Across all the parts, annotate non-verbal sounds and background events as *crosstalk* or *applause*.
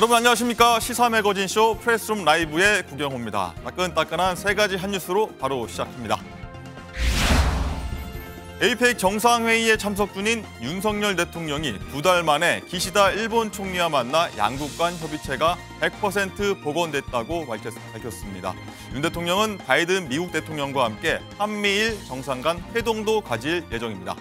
여러분 안녕하십니까 시사 매거진 쇼 프레스룸 라이브의 구경호입니다. 따끈따끈한 세 가지 한 뉴스로 바로 시작합니다. 에이펙 정상회의에 참석 중인 윤석열 대통령이 두 달 만에 기시다 일본 총리와 만나 양국 간 협의체가 100% 복원됐다고 밝혔습니다. 윤 대통령은 바이든 미국 대통령과 함께 한미일 정상 간 회동도 가질 예정입니다.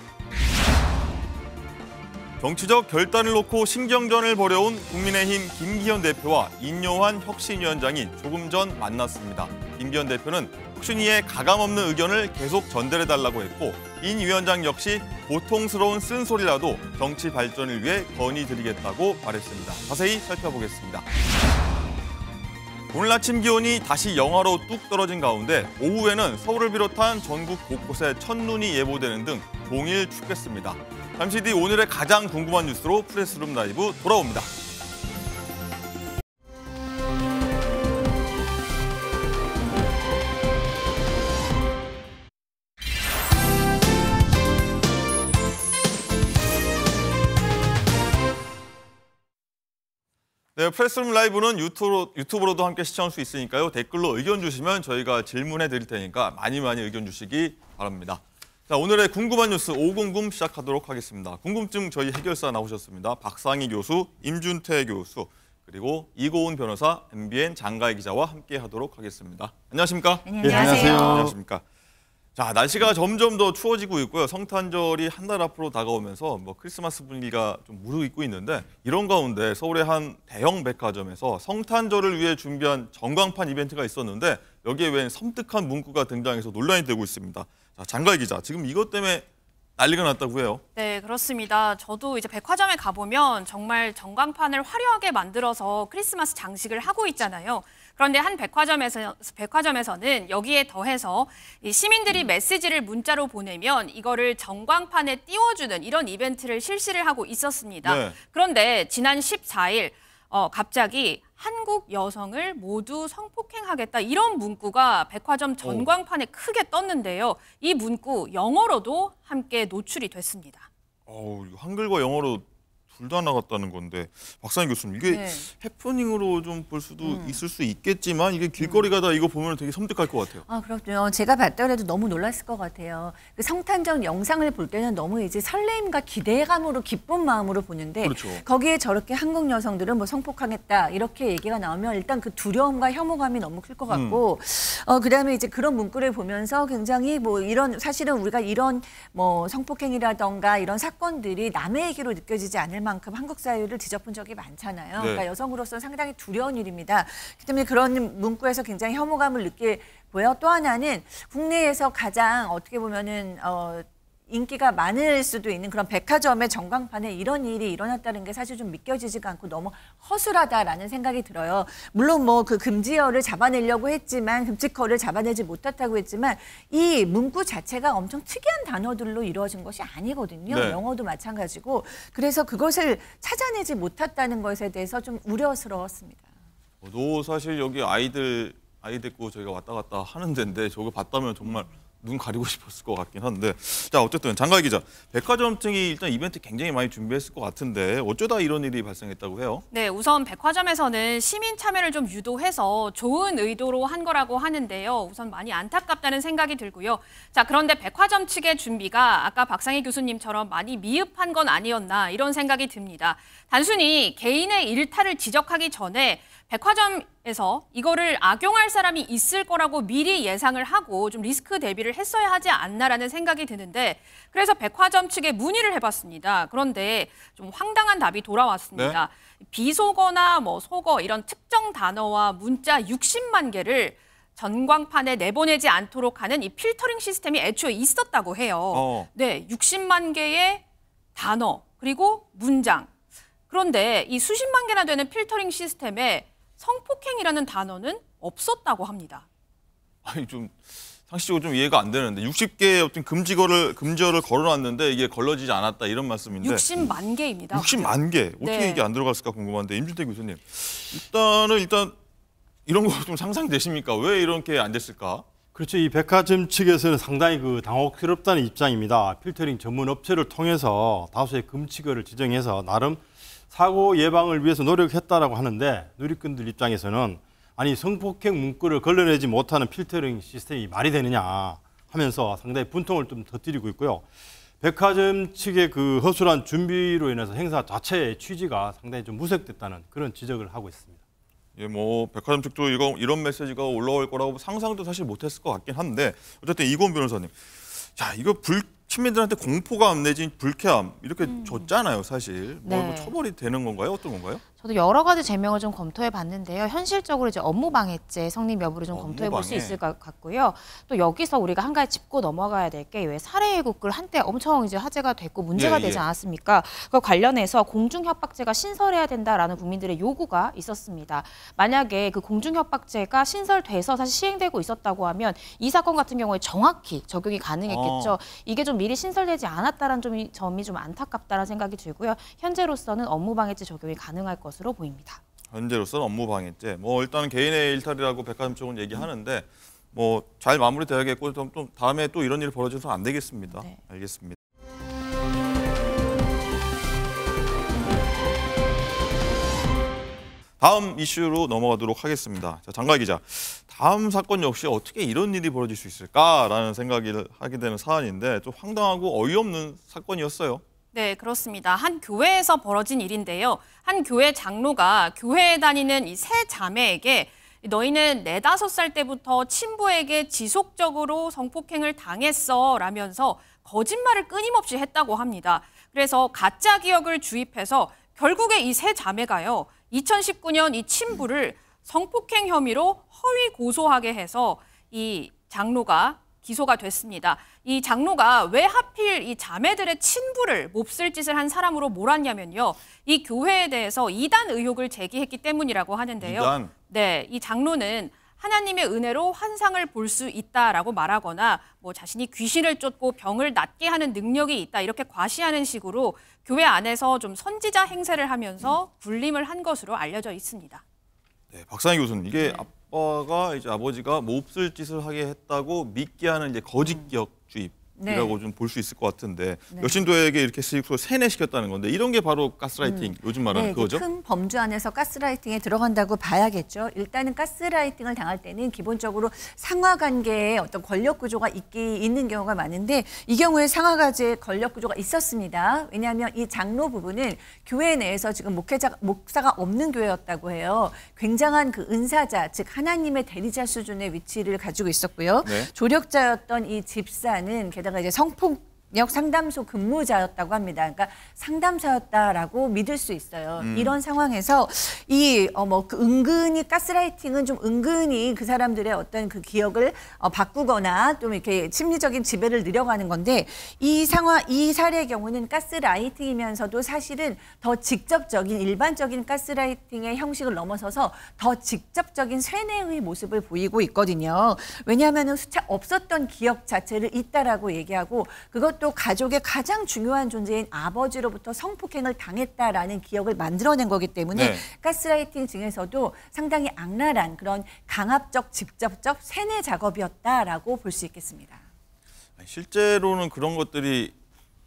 정치적 결단을 놓고 신경전을 벌여온 국민의힘 김기현 대표와 인요한 혁신위원장이 조금 전 만났습니다. 김기현 대표는 혁신위의 가감없는 의견을 계속 전달해달라고 했고 인 위원장 역시 고통스러운 쓴소리라도 정치 발전을 위해 건의드리겠다고 말했습니다. 자세히 살펴보겠습니다. 오늘 아침 기온이 다시 영하로 뚝 떨어진 가운데 오후에는 서울을 비롯한 전국 곳곳에 첫눈이 예보되는 등 동일 춥겠습니다. 잠시 뒤 오늘의 가장 궁금한 뉴스로 프레스룸 라이브 돌아옵니다. 네, 프레스룸 라이브는 유튜브로, 유튜브로도 함께 시청할 수 있으니까요. 댓글로 의견 주시면 저희가 질문해 드릴 테니까 많이 많이 의견 주시기 바랍니다. 자, 오늘의 궁금한 뉴스 5궁금 시작하도록 하겠습니다. 궁금증 저희 해결사 나오셨습니다. 박상희 교수, 임준태 교수, 그리고 이고은 변호사, MBN 장가희 기자와 함께 하도록 하겠습니다. 안녕하십니까? 네, 안녕하세요. 네, 안녕하십니까? 자, 날씨가 점점 더 추워지고 있고요. 성탄절이 한 달 앞으로 다가오면서 뭐 크리스마스 분위기가 좀 무르익고 있는데 이런 가운데 서울의 한 대형 백화점에서 성탄절을 위해 준비한 전광판 이벤트가 있었는데 여기에 웬 섬뜩한 문구가 등장해서 논란이 되고 있습니다. 자, 장가희 기자, 지금 이것 때문에 난리가 났다고 해요. 네, 그렇습니다. 저도 이제 백화점에 가보면 정말 전광판을 화려하게 만들어서 크리스마스 장식을 하고 있잖아요. 그런데 한 백화점에서, 백화점에서는 여기에 더해서 시민들이 메시지를 문자로 보내면 이거를 전광판에 띄워주는 이런 이벤트를 실시를 하고 있었습니다. 네. 그런데 지난 14일 어, 갑자기 한국 여성을 모두 성폭행하겠다 이런 문구가 백화점 전광판에 오. 크게 떴는데요. 이 문구 영어로도 함께 노출이 됐습니다. 어, 한글과 영어로 둘다 나갔다는 건데 박상희 교수님 이게 네. 해프닝으로 좀 볼 수도 음. 있을 수 있겠지만 이게 음. 길거리 가다 이거 보면 되게 섬뜩할 것 같아요. 아 그렇군요. 제가 봤더라도 너무 놀랐을 것 같아요. 그 성탄절 영상을 볼 때는 너무 이제 설레임과 기대감으로 기쁜 마음으로 보는데 그렇죠. 거기에 저렇게 한국 여성들은 뭐 성폭하겠다 이렇게 얘기가 나오면 일단 그 두려움과 혐오감이 너무 클것 음. 같고 음. 어 그다음에 이제 그런 문구를 보면서 굉장히 뭐 이런 사실은 우리가 이런 뭐 성폭행이라던가 이런 사건들이 남의 얘기로 느껴지지 않을 만 만큼 한국 사회를 뒤덮은 적이 많잖아요. 네. 그러니까 여성으로서는 상당히 두려운 일입니다. 그렇기 때문에 그런 문구에서 굉장히 혐오감을 느끼고요. 또 하나는 국내에서 가장 어떻게 보면은 어, 인기가 많을 수도 있는 그런 백화점의 전광판에 이런 일이 일어났다는 게 사실 좀 믿겨지지가 않고 너무 허술하다라는 생각이 들어요. 물론 뭐 그 금지어를 잡아내려고 했지만 금지커를 잡아내지 못했다고 했지만 이 문구 자체가 엄청 특이한 단어들로 이루어진 것이 아니거든요. 네. 영어도 마찬가지고 그래서 그것을 찾아내지 못했다는 것에 대해서 좀 우려스러웠습니다. 저도 사실 여기 아이들 아이 데리고 저희가 왔다 갔다 하는 데인데 저거 봤다면 정말 음. 눈 가리고 *laughs* 싶었을 것 같긴 한데 자 어쨌든 장가희 기자 백화점 측이 일단 이벤트 굉장히 많이 준비했을 것 같은데 어쩌다 이런 일이 발생했다고 해요? 네 우선 백화점에서는 시민 참여를 좀 유도해서 좋은 의도로 한 거라고 하는데요 우선 많이 안타깝다는 생각이 들고요 자 그런데 백화점 측의 준비가 아까 박상희 교수님처럼 많이 미흡한 건 아니었나 이런 생각이 듭니다 단순히 개인의 일탈을 지적하기 전에 백화점에서 이거를 악용할 사람이 있을 거라고 미리 예상을 하고 좀 리스크 대비를 했어야 하지 않나라는 생각이 드는데 그래서 백화점 측에 문의를 해봤습니다. 그런데 좀 황당한 답이 돌아왔습니다. 네? 비속어나 뭐 속어 이런 특정 단어와 문자 60만 개를 전광판에 내보내지 않도록 하는 이 필터링 시스템이 애초에 있었다고 해요. 어. 네, 60만 개의 단어 그리고 문장 그런데 이 수십만 개나 되는 필터링 시스템에 성폭행이라는 단어는 없었다고 합니다. 아니 좀 상식적으로 좀 이해가 안 되는데 60개의 어떤 금지어를 금지어를 걸어놨는데 이게 걸러지지 않았다 이런 말씀인데 60만 개입니다. 60만 개 어떻게 네. 이게 안 들어갔을까 궁금한데 임준태 교수님 일단은 일단 이런 거 좀 상상되십니까? 왜 이렇게 안 됐을까? 그렇죠. 이 백화점 측에서는 상당히 그 당혹스럽다는 입장입니다. 필터링 전문 업체를 통해서 다수의 금칙어를 지정해서 나름 사고 예방을 위해서 노력했다라고 하는데 누리꾼들 입장에서는 아니 성폭행 문구를 걸러내지 못하는 필터링 시스템이 말이 되느냐 하면서 상당히 분통을 좀 터뜨리고 있고요. 백화점 측의 그 허술한 준비로 인해서 행사 자체의 취지가 상당히 좀 무색됐다는 그런 지적을 하고 있습니다. 예, 뭐 백화점 측도 이거 이런 메시지가 올라올 거라고 상상도 사실 못했을 것 같긴 한데 어쨌든 이건 변호사님, 자 이거 불 시민들한테 공포감 내지 불쾌함 이렇게 음. 줬잖아요, 사실. 뭐, 뭐 네. 뭐 처벌이 되는 건가요? 어떤 건가요? 저도 여러 가지 제명을 좀 검토해 봤는데요. 현실적으로 이제 업무방해죄 성립 여부를 좀 검토해 볼 수 있을 것 같고요. 또 여기서 우리가 한 가지 짚고 넘어가야 될 게왜 살해 의국을 한때 엄청 이제 화제가 됐고 문제가 예, 예. 되지 예. 않았습니까? 그 관련해서 공중협박죄가 신설해야 된다라는 국민들의 요구가 있었습니다. 만약에 그 공중협박죄가 신설돼서 사실 시행되고 있었다고 하면 이 사건 같은 경우에 정확히 적용이 가능했겠죠. 어. 이게 좀 미리 신설되지 않았다는 점이, 점이 좀 안타깝다는 생각이 들고요. 현재로서는 업무방해죄 적용이 가능할 것. 것으로 보입니다. 현재로서는 업무 방해죄. 뭐 일단 개인의 일탈이라고 백화점 쪽은 얘기하는데 뭐 잘 마무리되야겠고 좀, 좀 다음에 또 이런 일이 벌어져서 안 되겠습니다. 네. 알겠습니다. 다음 이슈로 넘어가도록 하겠습니다. 자, 장가 기자, 다음 사건 역시 어떻게 이런 일이 벌어질 수 있을까라는 생각을 하게 되는 사안인데 좀 황당하고 어이없는 사건이었어요. 네, 그렇습니다. 한 교회에서 벌어진 일인데요. 한 교회 장로가 교회에 다니는 이 세 자매에게 너희는 네다섯 살 때부터 친부에게 지속적으로 성폭행을 당했어 라면서 거짓말을 끊임없이 했다고 합니다. 그래서 가짜 기억을 주입해서 결국에 이 세 자매가요. 2019년 이 친부를 성폭행 혐의로 허위 고소하게 해서 이 장로가 기소가 됐습니다. 이 장로가 왜 하필 이 자매들의 친부를 몹쓸 짓을 한 사람으로 몰았냐면요. 이 교회에 대해서 이단 의혹을 제기했기 때문이라고 하는데요. 이단. 네, 이 장로는 하나님의 은혜로 환상을 볼 수 있다라고 말하거나 뭐 자신이 귀신을 쫓고 병을 낫게 하는 능력이 있다 이렇게 과시하는 식으로 교회 안에서 좀 선지자 행세를 하면서 음. 군림을한 것으로 알려져 있습니다. 네, 박상희 교수님 이게 네. 아빠가 어, 이제 아버지가 몹쓸 짓을 하게 했다고 믿게 하는 이제 거짓 음. 기억주입 네. 이라고 좀 볼 수 있을 것 같은데 네. 여신도에게 이렇게 세익소 세뇌시켰다는 건데 이런 게 바로 가스라이팅 음. 요즘 말하는 네, 그 그거죠? 큰 범주 안에서 가스라이팅에 들어간다고 봐야겠죠. 일단은 가스라이팅을 당할 때는 기본적으로 상하관계에 어떤 권력 구조가 있기 있는 경우가 많은데 이 경우에 상하가제에 권력 구조가 있었습니다. 왜냐하면 이 장로 부분은 교회 내에서 지금 목회자 목사가 없는 교회였다고 해요. 굉장한 그 은사자 즉 하나님의 대리자 수준의 위치를 가지고 있었고요. 네. 조력자였던 이 집사는 게다가 그러니까 이제 성폭 역 상담소 근무자였다고 합니다. 그러니까 상담사였다라고 믿을 수 있어요. 음. 이런 상황에서 이 어뭐 그 은근히 가스라이팅은 좀 은근히 그 사람들의 어떤 그 기억을 어 바꾸거나 좀 이렇게 심리적인 지배를 늘려가는 건데 이 상황 이 사례의 경우는 가스라이팅이면서도 사실은 더 직접적인 일반적인 가스라이팅의 형식을 넘어서서 더 직접적인 쇠뇌의 모습을 보이고 있거든요. 왜냐하면 수차 없었던 기억 자체를 있다라고 얘기하고 그것 또 가족의 가장 중요한 존재인 아버지로부터 성폭행을 당했다라는 기억을 만들어낸 거기 때문에 네. 가스라이팅 중에서도 상당히 악랄한 그런 강압적, 직접적 세뇌 작업이었다라고 볼 수 있겠습니다. 실제로는 그런 것들이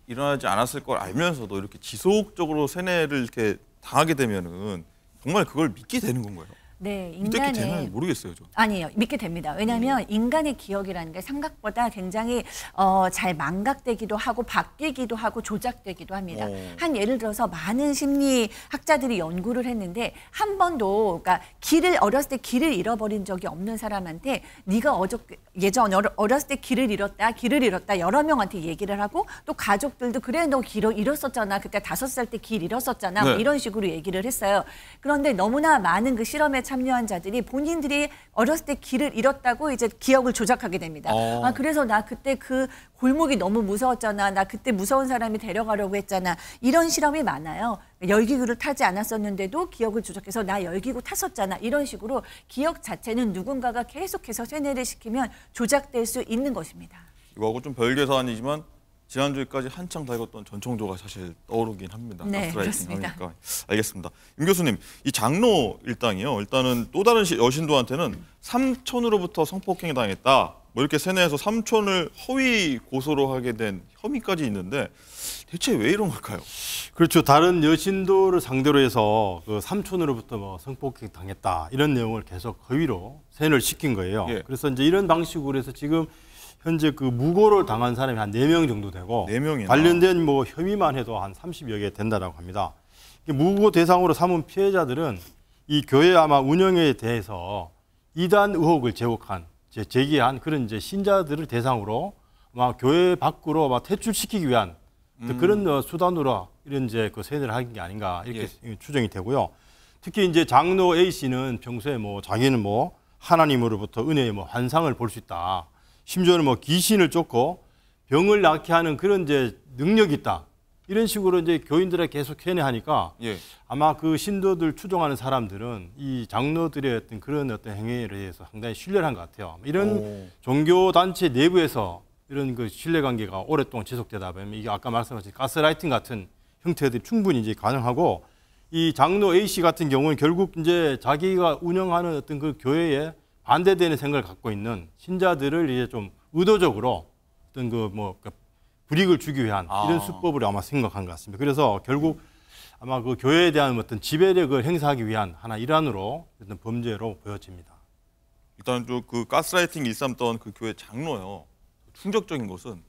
일어나지 않았을 걸 알면서도 이렇게 지속적으로 세뇌를 이렇게 당하게 되면은 정말 그걸 믿게 되는 건가요? 네, 인간의 되나요? 모르겠어요, 저. 아니에요. 믿게 됩니다. 왜냐하면 음. 네. 인간의 기억이라는 게 생각보다 굉장히 어, 잘 망각되기도 하고 바뀌기도 하고 조작되기도 합니다. 오. 어. 한 예를 들어서 많은 심리학자들이 연구를 했는데 한 번도 그러니까 길을 어렸을 때 길을 잃어버린 적이 없는 사람한테 네가 어저 예전 어렸을 때 길을 잃었다, 길을 잃었다 여러 명한테 얘기를 하고 또 가족들도 그래 너길을 잃었었잖아. 그때 그러니까 다섯 살 때 길 잃었었잖아. 뭐 네. 뭐 이런 식으로 얘기를 했어요. 그런데 너무나 많은 그 실험에 참여한 자들이 본인들이 어렸을 때 길을 잃었다고 이제 기억을 조작하게 됩니다. 어. 아 그래서 나 그때 그 골목이 너무 무서웠잖아. 나 그때 무서운 사람이 데려가려고 했잖아. 이런 실험이 많아요. 열기구를 타지 않았었는데도 기억을 조작해서 나 열기구 탔었잖아. 이런 식으로 기억 자체는 누군가가 계속해서 세뇌를 시키면 조작될 수 있는 것입니다. 이거하고 좀별개 사안이지만 지난주까지 한창 달궜던 전청조가 사실 떠오르긴 합니다. 네, 그렇습니 하니까. 알겠습니다. 임 교수님, 이 장로 일당이요. 일단은 또 다른 여신도한테는 삼촌으로부터 성폭행이 당했다. 뭐 이렇게 세뇌해서 삼촌을 허위 고소로 하게 된 혐의까지 있는데 대체 왜 이런 걸까요? 그렇죠. 다른 여신도를 상대로 해서 그 삼촌으로부터 뭐 성폭행 당했다 이런 내용을 계속 허위로 세뇌를 시킨 거예요. 예. 그래서 이제 이런 방식으로 해서 지금 현재 그 무고를 당한 사람이 한 네 명 정도 되고 4명이나. 관련된 뭐 혐의만 해도 한 30여 개 된다라고 합니다. 무고 대상으로 삼은 피해자들은 이 교회 아마 운영에 대해서 이단 의혹을 제목한 제기한 그런 이제 신자들을 대상으로 막 교회 밖으로 막 퇴출시키기 위한 음. 그런 어, 수단으로 이런 이제 그 세뇌를 하게 아닌가 이렇게 예. 추정이 되고요. 특히 이제 장로 A 씨는 평소에 뭐 자기는 뭐 하나님으로부터 은혜의 뭐 환상을 볼 수 있다. 심지어는 뭐 귀신을 쫓고 병을 낫게 하는 그런 이제 능력이 있다. 이런 식으로 이제 교인들에 계속 회내하니까 예. 아마 그 신도들 추종하는 사람들은 이 장로들의 어떤 그런 어떤 행위에 대해서 상당히 신뢰를 한 것 같아요. 이런 종교 단체 내부에서 이런 그 신뢰 관계가 오랫동안 지속되다 보면 이게 아까 말씀하신 가스라이팅 같은 형태들이 충분히 이제 가능하고 이 장로 A 씨 같은 경우는 결국 이제 자기가 운영하는 어떤 그 교회에 반대되는 생각을 갖고 있는 신자들을 이제 좀 의도적으로 어떤 그 뭐 그러니까 불이익을 주기 위한 아. 이런 수법으로 아마 생각한 것 같습니다. 그래서 결국 아마 그 교회에 대한 어떤 지배력을 행사하기 위한 하나 일환으로 어떤 범죄로 보여집니다. 일단 좀 그 가스라이팅 일삼던 그 교회 장로요. 충격적인 것은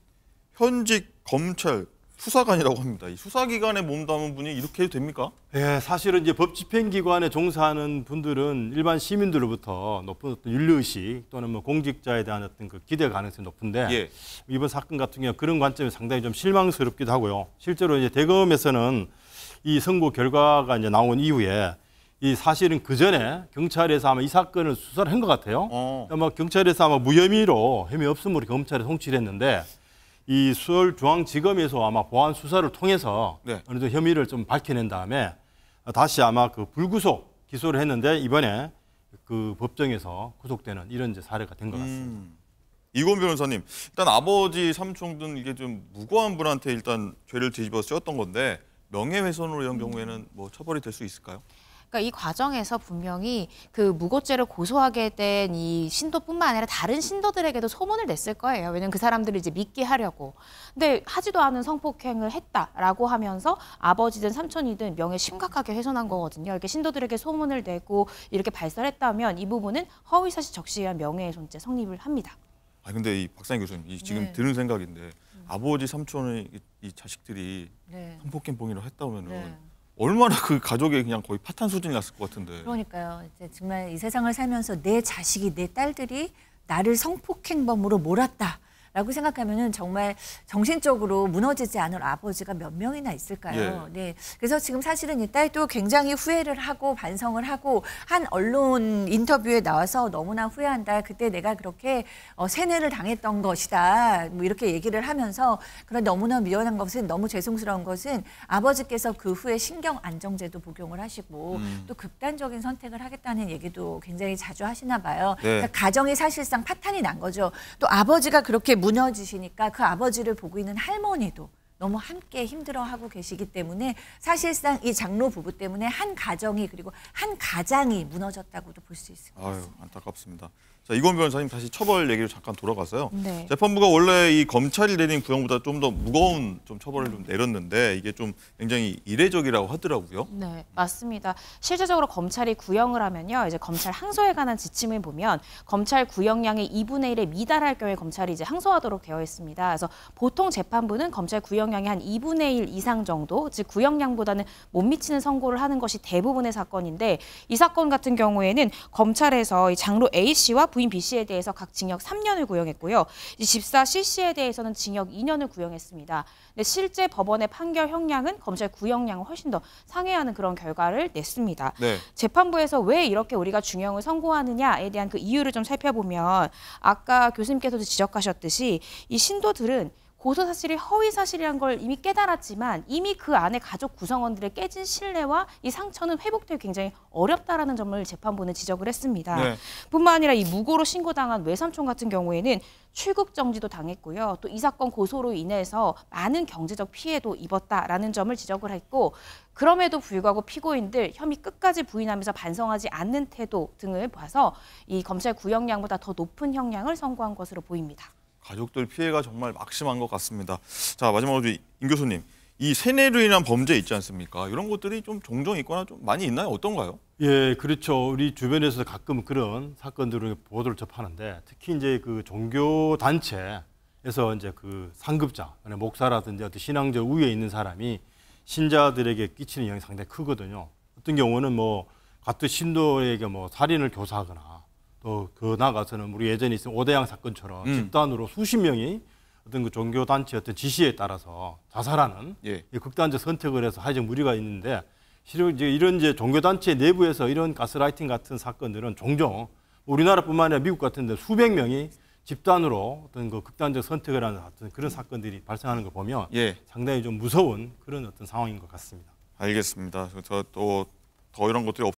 현직 검찰 수사관이라고 합니다. 이 수사기관에 몸 담은 분이 이렇게 해도 됩니까? 예, 사실은 이제 법 집행기관에 종사하는 분들은 일반 시민들로부터 높은 어떤 윤리의식 또는 뭐 공직자에 대한 어떤 그 기대 가능성이 높은데 예. 이번 사건 같은 경우 그런 관점이 상당히 좀 실망스럽기도 하고요. 실제로 이제 대검에서는 이 선고 결과가 이제 나온 이후에 이 사실은 그 전에 경찰에서 아마 이 사건을 수사를 한 것 같아요. 어. 아마 경찰에서 아마 무혐의로 혐의 없음으로 검찰에 송치를 했는데 이서울중앙지검에서 아마 보안 수사를 통해서 네. 어느 정도 혐의를 좀 밝혀낸 다음에 다시 아마 그 불구속 기소를 했는데 이번에 그 법정에서 구속되는 이런 이제 사례가 된것 음. 같습니다. 음. 이곤 변호사님, 일단 아버지 삼촌 등 이게 좀 무고한 분한테 일단 죄를 뒤집어 씌웠던 건데 명예훼손으로 이런 경우에는 뭐 처벌이 될 수 있을까요? 그러니까 이 과정에서 분명히 그 무고죄를 고소하게 된 이 신도뿐만 아니라 다른 신도들에게도 소문을 냈을 거예요. 왜냐면 그 사람들을 이제 믿게 하려고. 근데 하지도 않은 성폭행을 했다라고 하면서 아버지든 삼촌이든 명예 심각하게 훼손한 거거든요. 이렇게 신도들에게 소문을 내고 이렇게 발설했다면 이 부분은 허위사실 적시한 명예훼손죄 성립을 합니다. 아 근데 이 박상희 교수님 이 지금 네. 드는 생각인데 음. 아버지 삼촌의 이 자식들이 네. 성폭행 범위를 했다면은. 네. 얼마나 그 가족이 그냥 거의 파탄 수준이 났을 것 같은데. 그러니까요. 이제 정말 이 세상을 살면서 내 자식이 내 딸들이 나를 성폭행범으로 몰았다. 라고 생각하면은 정말 정신적으로 무너지지 않을 아버지가 몇 명이나 있을까요? 예. 네. 그래서 지금 사실은 이 딸도 굉장히 후회를 하고 반성을 하고 한 언론 인터뷰에 나와서 너무나 후회한다. 그때 내가 그렇게 어, 세뇌를 당했던 것이다. 뭐 이렇게 얘기를 하면서 그런 너무나 미안한 것은 너무 죄송스러운 것은 아버지께서 그 후에 신경 안정제도 복용을 하시고 음. 또 극단적인 선택을 하겠다는 얘기도 굉장히 자주 하시나 봐요. 네. 그러니까 가정이 사실상 파탄이 난 거죠. 또 아버지가 그렇게 무너지시니까 그 아버지를 보고 있는 할머니도 너무 함께 힘들어하고 계시기 때문에 사실상 이 장로 부부 때문에 한 가정이 그리고 한 가장이 무너졌다고도 볼 수 있습니다. 아유 안타깝습니다. 자, 이건 변호사님 다시 처벌 얘기를 잠깐 돌아가서요. 네. 재판부가 원래 이 검찰이 내린 구형보다 좀 더 무거운 좀 처벌을 좀 내렸는데 이게 좀 굉장히 이례적이라고 하더라고요. 네, 맞습니다. 실제적으로 검찰이 구형을 하면요. 이제 검찰 항소에 관한 지침을 보면 검찰 구형량의 2분의 1에 미달할 경우에 검찰이 이제 항소하도록 되어 있습니다. 그래서 보통 재판부는 검찰 구형량의 한 2분의 1 이상 정도, 즉 구형량보다는 못 미치는 선고를 하는 것이 대부분의 사건인데 이 사건 같은 경우에는 검찰에서 장로 A 씨와 부인 B 씨에 대해서 각 징역 3년을 구형했고요. 이 집사 C 씨에 대해서는 징역 2년을 구형했습니다. 근데 실제 법원의 판결 형량은 검찰 구형량을 훨씬 더 상회하는 그런 결과를 냈습니다. 네. 재판부에서 왜 이렇게 우리가 중형을 선고하느냐에 대한 그 이유를 좀 살펴보면 아까 교수님께서도 지적하셨듯이 이 신도들은 고소 사실이 허위 사실이란 걸 이미 깨달았지만 이미 그 안에 가족 구성원들의 깨진 신뢰와 이 상처는 회복되기 굉장히 어렵다라는 점을 재판부는 지적을 했습니다. 네. 뿐만 아니라 이 무고로 신고당한 외삼촌 같은 경우에는 출국 정지도 당했고요. 또 이 사건 고소로 인해서 많은 경제적 피해도 입었다라는 점을 지적을 했고 그럼에도 불구하고 피고인들 혐의 끝까지 부인하면서 반성하지 않는 태도 등을 봐서 이 검찰 구형량보다 더 높은 형량을 선고한 것으로 보입니다. 가족들 피해가 정말 막심한 것 같습니다. 자 마지막으로 임 교수님 이 세뇌로 인한 범죄 있지 않습니까? 이런 것들이 좀 종종 있거나 좀 많이 있나요? 어떤가요? 예, 그렇죠. 우리 주변에서 가끔 그런 사건들을 보도를 접하는데 특히 이제 그 종교 단체에서 이제 그 상급자, 목사라든지 어떤 신앙적 우위에 있는 사람이 신자들에게 끼치는 영향이 상당히 크거든요. 어떤 경우는 뭐 같은 신도에게 뭐 살인을 교사하거나 또그 나가서는 우리 예전에 있은 오대양 사건처럼 음. 집단으로 수십 명이 어떤 그 종교 단체 어떤 지시에 따라서 자살하는 예. 극단적 선택을 해서 하여 적 무리가 있는데 실은 이제 이런 이제 종교 단체 내부에서 이런 가스라이팅 같은 사건들은 종종 우리나라뿐만 아니라 미국 같은데 수백 명이 집단으로 어떤 그 극단적 선택을 하는 어떤 그런 사건들이 발생하는 걸 보면 예. 상당히 좀 무서운 그런 어떤 상황인 것 같습니다. 알겠습니다. 저 또 더 이런 것들이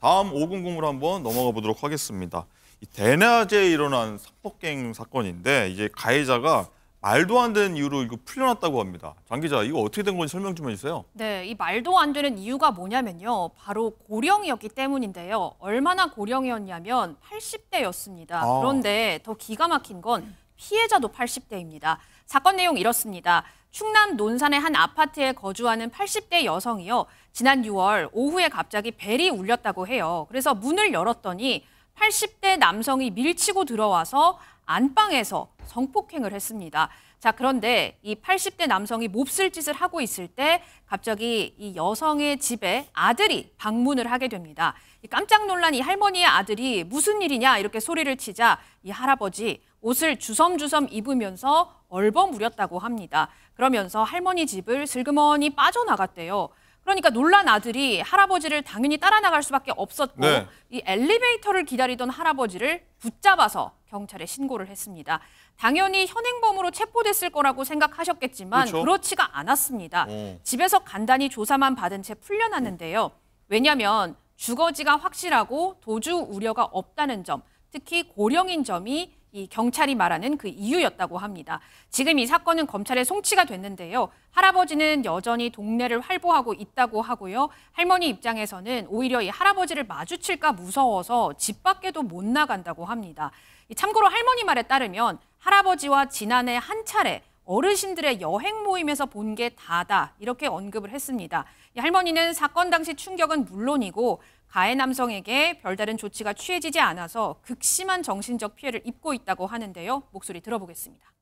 다음 500으로 한번 넘어가 보도록 하겠습니다. 대낮에 일어난 사법갱 사건인데 이제 가해자가 말도 안 되는 이유로 이거 풀려났다고 합니다. 장 기자, 이거 어떻게 된 건지 설명 좀 해주세요. 네, 이 말도 안 되는 이유가 뭐냐면요. 바로 고령이었기 때문인데요. 얼마나 고령이었냐면 80대였습니다. 아. 그런데 더 기가 막힌 건 피해자도 80대입니다. 사건 내용 이렇습니다. 충남 논산의 한 아파트에 거주하는 80대 여성이요. 지난 6월 오후에 갑자기 벨이 울렸다고 해요. 그래서 문을 열었더니 80대 남성이 밀치고 들어와서 안방에서 성폭행을 했습니다. 자, 그런데 이 80대 남성이 몹쓸 짓을 하고 있을 때 갑자기 이 여성의 집에 아들이 방문을 하게 됩니다. 깜짝 놀란 이 할머니의 아들이 무슨 일이냐 이렇게 소리를 치자 이 할아버지 옷을 주섬주섬 입으면서 얼버무렸다고 합니다. 그러면서 할머니 집을 슬그머니 빠져나갔대요. 그러니까 놀란 아들이 할아버지를 당연히 따라 나갈 수밖에 없었고 네. 이 엘리베이터를 기다리던 할아버지를 붙잡아서 경찰에 신고를 했습니다. 당연히 현행범으로 체포됐을 거라고 생각하셨겠지만 그렇죠? 그렇지가 않았습니다. 오. 어. 집에서 간단히 조사만 받은 채 풀려났는데요. 왜냐하면 주거지가 확실하고 도주 우려가 없다는 점, 특히 고령인 점이 이 경찰이 말하는 그 이유였다고 합니다. 지금 이 사건은 검찰에 송치가 됐는데요. 할아버지는 여전히 동네를 활보하고 있다고 하고요. 할머니 입장에서는 오히려 이 할아버지를 마주칠까 무서워서 집 밖에도 못 나간다고 합니다. 참고로 할머니 말에 따르면 할아버지와 지난해 한 차례 어르신들의 여행 모임에서 본 게 다다 이렇게 언급을 했습니다. 할머니는 사건 당시 충격은 물론이고 가해 남성에게 별다른 조치가 취해지지 않아서 극심한 정신적 피해를 입고 있다고 하는데요. 목소리 들어보겠습니다.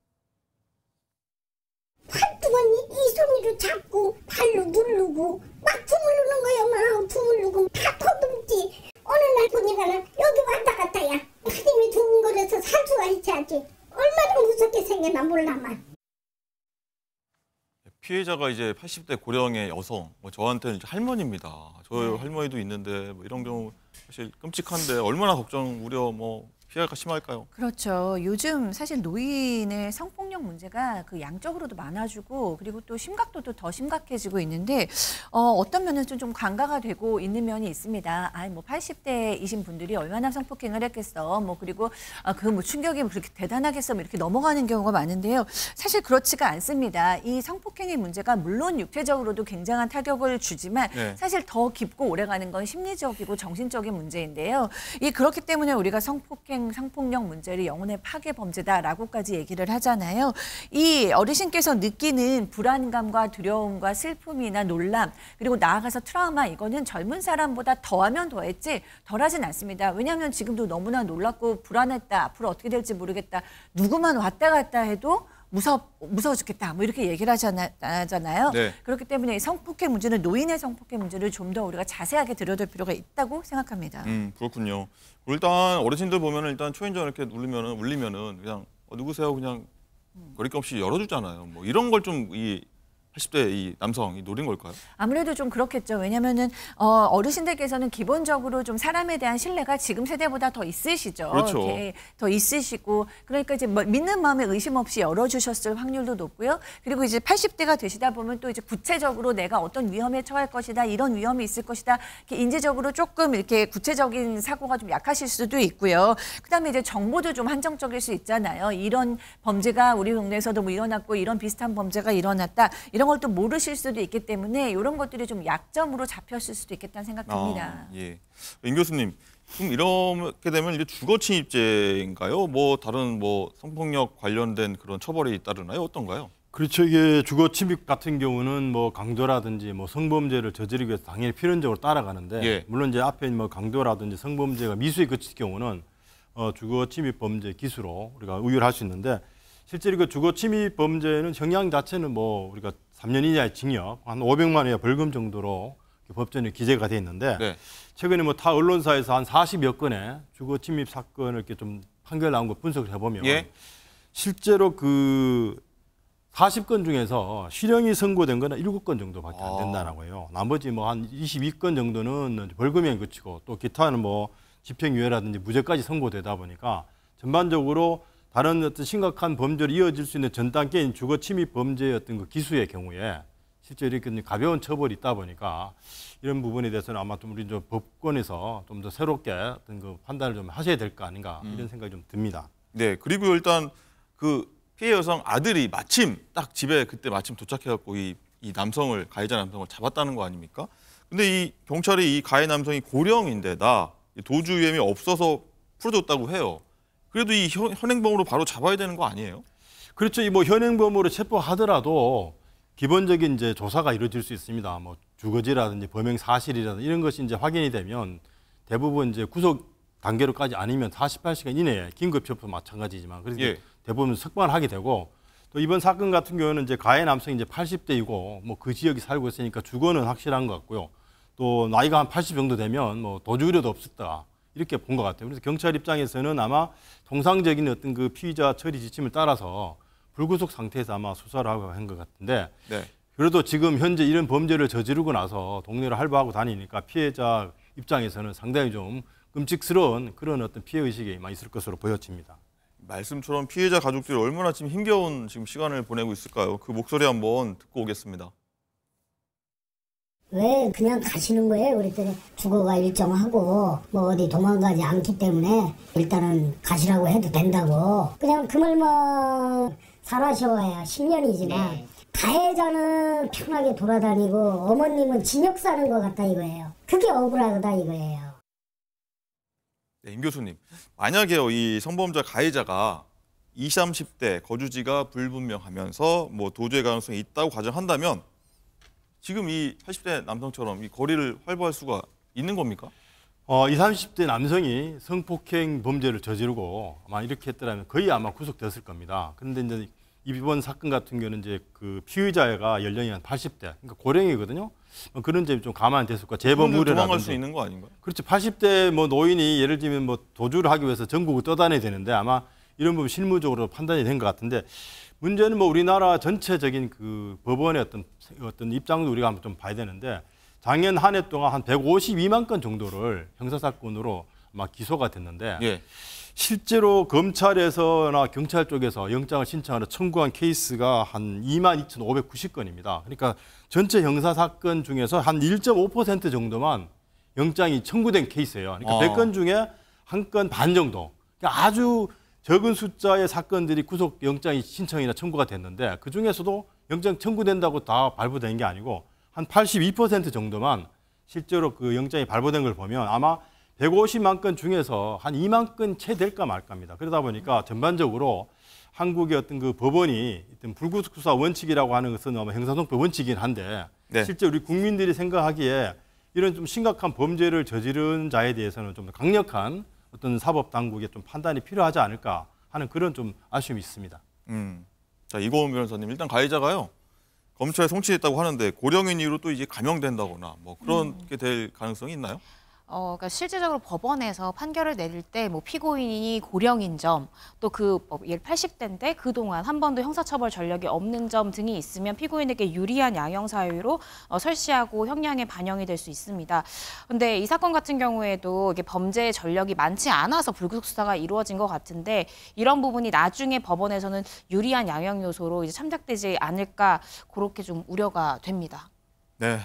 한두번 이 손으로 잡고 발로 누르고 막 주무르는 거야 막 주무르고 다 터듬지 어느 날 보니까는 여기 왔다 갔다야 하님이 좋은 거라서 사주가 있지 않지 얼마나 무섭게 생겼나 몰라만 피해자가 이제 80대 고령의 여성, 뭐 저한테는 할머니입니다. 저 네. 할머니도 있는데 뭐 이런 경우 사실 끔찍한데 얼마나 걱정, 우려 뭐 피해가 심할까요? 그렇죠. 요즘 사실 노인의 성폭력 문제가 그 양적으로도 많아지고 그리고 또 심각도도 더 심각해지고 있는데 어, 어떤 면에서 좀강가가 되고 있는 면이 있습니다. 아니 뭐 80대이신 분들이 얼마나 성폭행을 했겠어. 뭐 그리고 아, 그뭐 충격이 뭐 그렇게 대단하겠어. 뭐 이렇게 넘어가는 경우가 많은데요. 사실 그렇지가 않습니다. 이 성폭행의 문제가 물론 육체적으로도 굉장한 타격을 주지만 네. 사실 더 깊고 오래가는 건 심리적이고 정신적인 문제인데요. 이 그렇기 때문에 우리가 성폭행 학생 상폭력 문제를 영혼의 파괴 범죄다라고까지 얘기를 하잖아요. 이 어르신께서 느끼는 불안감과 두려움과 슬픔이나 놀람 그리고 나아가서 트라우마 이거는 젊은 사람보다 더하면 더했지 덜하진 않습니다. 왜냐하면 지금도 너무나 놀랍고 불안했다 앞으로 어떻게 될지 모르겠다 누구만 왔다 갔다 해도 무서워 무서워 죽겠다 뭐 이렇게 얘기를 하잖아요. 네. 그렇기 때문에 성폭행 문제는 노인의 성폭행 문제를 좀 더 우리가 자세하게 들여둘 필요가 있다고 생각합니다. 음 그렇군요. 일단 어르신들 보면 일단 초인종 이렇게 누르면은 울리면은 그냥 어, 누구세요 그냥 거리낌 없이 열어주잖아요. 뭐 이런 걸좀이 80대 이 남성이 노린 걸까요? 아무래도 좀 그렇겠죠. 왜냐면은 어, 어르신들께서는 기본적으로 좀 사람에 대한 신뢰가 지금 세대보다 더 있으시죠. 그렇죠. 예, 더 있으시고 그러니까 이제 뭐, 믿는 마음에 의심 없이 열어 주셨을 확률도 높고요. 그리고 이제 80대가 되시다 보면 또 이제 구체적으로 내가 어떤 위험에 처할 것이다. 이런 위험이 있을 것이다. 이렇게 인지적으로 조금 이렇게 구체적인 사고가 좀 약하실 수도 있고요. 그다음에 이제 정보도 좀 한정적일 수 있잖아요. 이런 범죄가 우리 동네에서도 뭐 일어났고 이런 비슷한 범죄가 일어났다. 이런 이런 걸 또 모르실 수도 있기 때문에 이런 것들이 좀 약점으로 잡혔을 수도 있겠다는 생각 듭니다. 아, 예. 임 교수님, 그럼 이렇게 되면 이제 주거 침입죄인가요? 뭐 다른 뭐 성폭력 관련된 그런 처벌이 따르나요? 어떤가요? 그렇죠. 이게 주거 침입 같은 경우는 뭐 강도라든지 뭐 성범죄를 저지르기 위해서 당연히 필연적으로 따라가는데 예. 물론 이제 앞에 뭐 강도라든지 성범죄가 미수에 그칠 경우는 어, 주거 침입 범죄 기수로 우리가 우율할 수 있는데 실제로 그 주거 침입 범죄는 형량 자체는 뭐 우리가 3년 이하의 징역, 한 500만 원의 벌금 정도로 법전에 기재가 돼 있는데 네. 최근에 뭐타 언론사에서 한 40여 건의 주거 침입 사건을 이렇게 좀 판결 나온 거 분석을 해보면 예? 실제로 그 40건 중에서 실형이 선고된 거는 7건 정도밖에 안 아. 된다라고 해요. 나머지 뭐 한 22건 정도는 벌금형에 그치고 또 기타는 뭐 집행유예라든지 무죄까지 선고되다 보니까 전반적으로 다른 어떤 심각한 범죄로 이어질 수 있는 전 단계인 주거 침입 범죄였던그 기수의 경우에 실제 이렇게 가벼운 처벌이 있다 보니까 이런 부분에 대해서는 아마 좀 우리 좀 법권에서 좀 더 새롭게 어떤 그 판단을 좀 하셔야 될거 아닌가 음. 이런 생각이 좀 듭니다. 네, 그리고 일단 그 피해 여성 아들이 마침 딱 집에 그때 마침 도착해갖고 이, 이 남성을 가해자 남성을 잡았다는 거 아닙니까? 근데 이 경찰이 이 가해 남성이 고령인데다 도주 위험이 없어서 풀어줬다고 해요. 그래도 이 현행범으로 바로 잡아야 되는 거 아니에요? 그렇죠. 이 뭐 현행범으로 체포하더라도 기본적인 이제 조사가 이루어질 수 있습니다. 뭐 주거지라든지 범행 사실이라든지 이런 것이 이제 확인이 되면 대부분 이제 구속 단계로까지 아니면 48시간 이내에 긴급 체포 마찬가지지만 그래서 예. 대부분 석방하게 되고 또 이번 사건 같은 경우는 이제 가해 남성이 이제 80대이고 뭐 그 지역에 살고 있으니까 주거는 확실한 것 같고요. 또 나이가 한 80 정도 되면 뭐 도주 우려도 없었다. 이렇게 본 것 같아요. 그래서 경찰 입장에서는 아마 통상적인 어떤 그 피의자 처리 지침을 따라서 불구속 상태에서 아마 수사를 하고 한 것 같은데 네. 그래도 지금 현재 이런 범죄를 저지르고 나서 동네를 할바하고 다니니까 피해자 입장에서는 상당히 좀 끔찍스러운 그런 어떤 피해 의식이 많이 있을 것으로 보여집니다. 말씀처럼 피해자 가족들이 얼마나 지금 힘겨운 지금 시간을 보내고 있을까요? 그 목소리 한번 듣고 오겠습니다. 왜 그냥 가시는 거예요? 그랬더니 주거가 일정하고 뭐 어디 도망가지 않기 때문에 일단은 가시라고 해도 된다고 그냥 그 말만 살아셔야 10년이 지나 네. 가해자는 편하게 돌아다니고 어머님은 징역 사는 것 같다 이거예요. 그게 억울하다 이거예요. 네, 임 교수님, 만약에이 성범죄 가해자가 20, 30대 거주지가 불분명하면서 뭐 도주의 가능성이 있다고 가정한다면 지금 이 80대 남성처럼 이 거리를 활보할 수가 있는 겁니까? 어, 20, 30대 남성이 성폭행 범죄를 저지르고 아마 이렇게 했더라면 거의 아마 구속됐을 겁니다. 그데 이제 이번 사건 같은 경우는 이제 그 피의자가 연령이 한 80대, 그러니까 고령이거든요. 뭐 그런 점이 좀 감안됐을 거야. 재범 우려라든지. 도망갈 수 있는 거아닌가 그렇지. 80대 뭐 노인이 예를 들면 뭐 도주를 하기 위해서 전국을 떠다녀야 되는데 아마 이런 부분 실무적으로 판단이 된 것 같은데 문제는 뭐 우리나라 전체적인 그 법원의 어떤 어떤 입장도 우리가 한번 좀 봐야 되는데 작년 한 해 동안 한 152만 건 정도를 형사사건으로 막 기소가 됐는데 예. 실제로 검찰에서나 경찰 쪽에서 영장을 신청하러 청구한 케이스가 한 2만 2,590건입니다. 그러니까 전체 형사사건 중에서 한 1.5% 정도만 영장이 청구된 케이스예요. 그러니까 아. 100건 중에 한 건 반 정도. 그러니까 아주 적은 숫자의 사건들이 구속 영장이 신청이나 청구가 됐는데 그 중에서도 영장 청구된다고 다 발부된 게 아니고 한 82% 정도만 실제로 그 영장이 발부된 걸 보면 아마 150만 건 중에서 한 2만 건 채 될까 말까입니다. 그러다 보니까 전반적으로 한국의 어떤 그 법원이 어떤 불구속 수사 원칙이라고 하는 것은 아마 형사성법 원칙이긴 한데 네. 실제 우리 국민들이 생각하기에 이런 좀 심각한 범죄를 저지른 자에 대해서는 좀 강력한 어떤 사법 당국의 좀 판단이 필요하지 않을까 하는 그런 좀 아쉬움이 있습니다. 음. 자 이고은 변호사님 일단 가해자가요 검찰에 송치됐다고 하는데 고령인 이유로 또 이제 감형된다거나 뭐 그렇게 음. 될 가능성이 있나요? 어, 그러니까 실제적으로 법원에서 판결을 내릴 때뭐 피고인이 고령인 점, 또그 뭐 예를 80대인데 그동안 한 번도 형사처벌 전력이 없는 점 등이 있으면 피고인에게 유리한 양형사유로 어, 설시하고 형량에 반영이 될 수 있습니다. 근데 이 사건 같은 경우에도 이게 범죄의 전력이 많지 않아서 불구속 수사가 이루어진 것 같은데 이런 부분이 나중에 법원에서는 유리한 양형 요소로 이제 참작되지 않을까 그렇게 좀 우려가 됩니다. 네.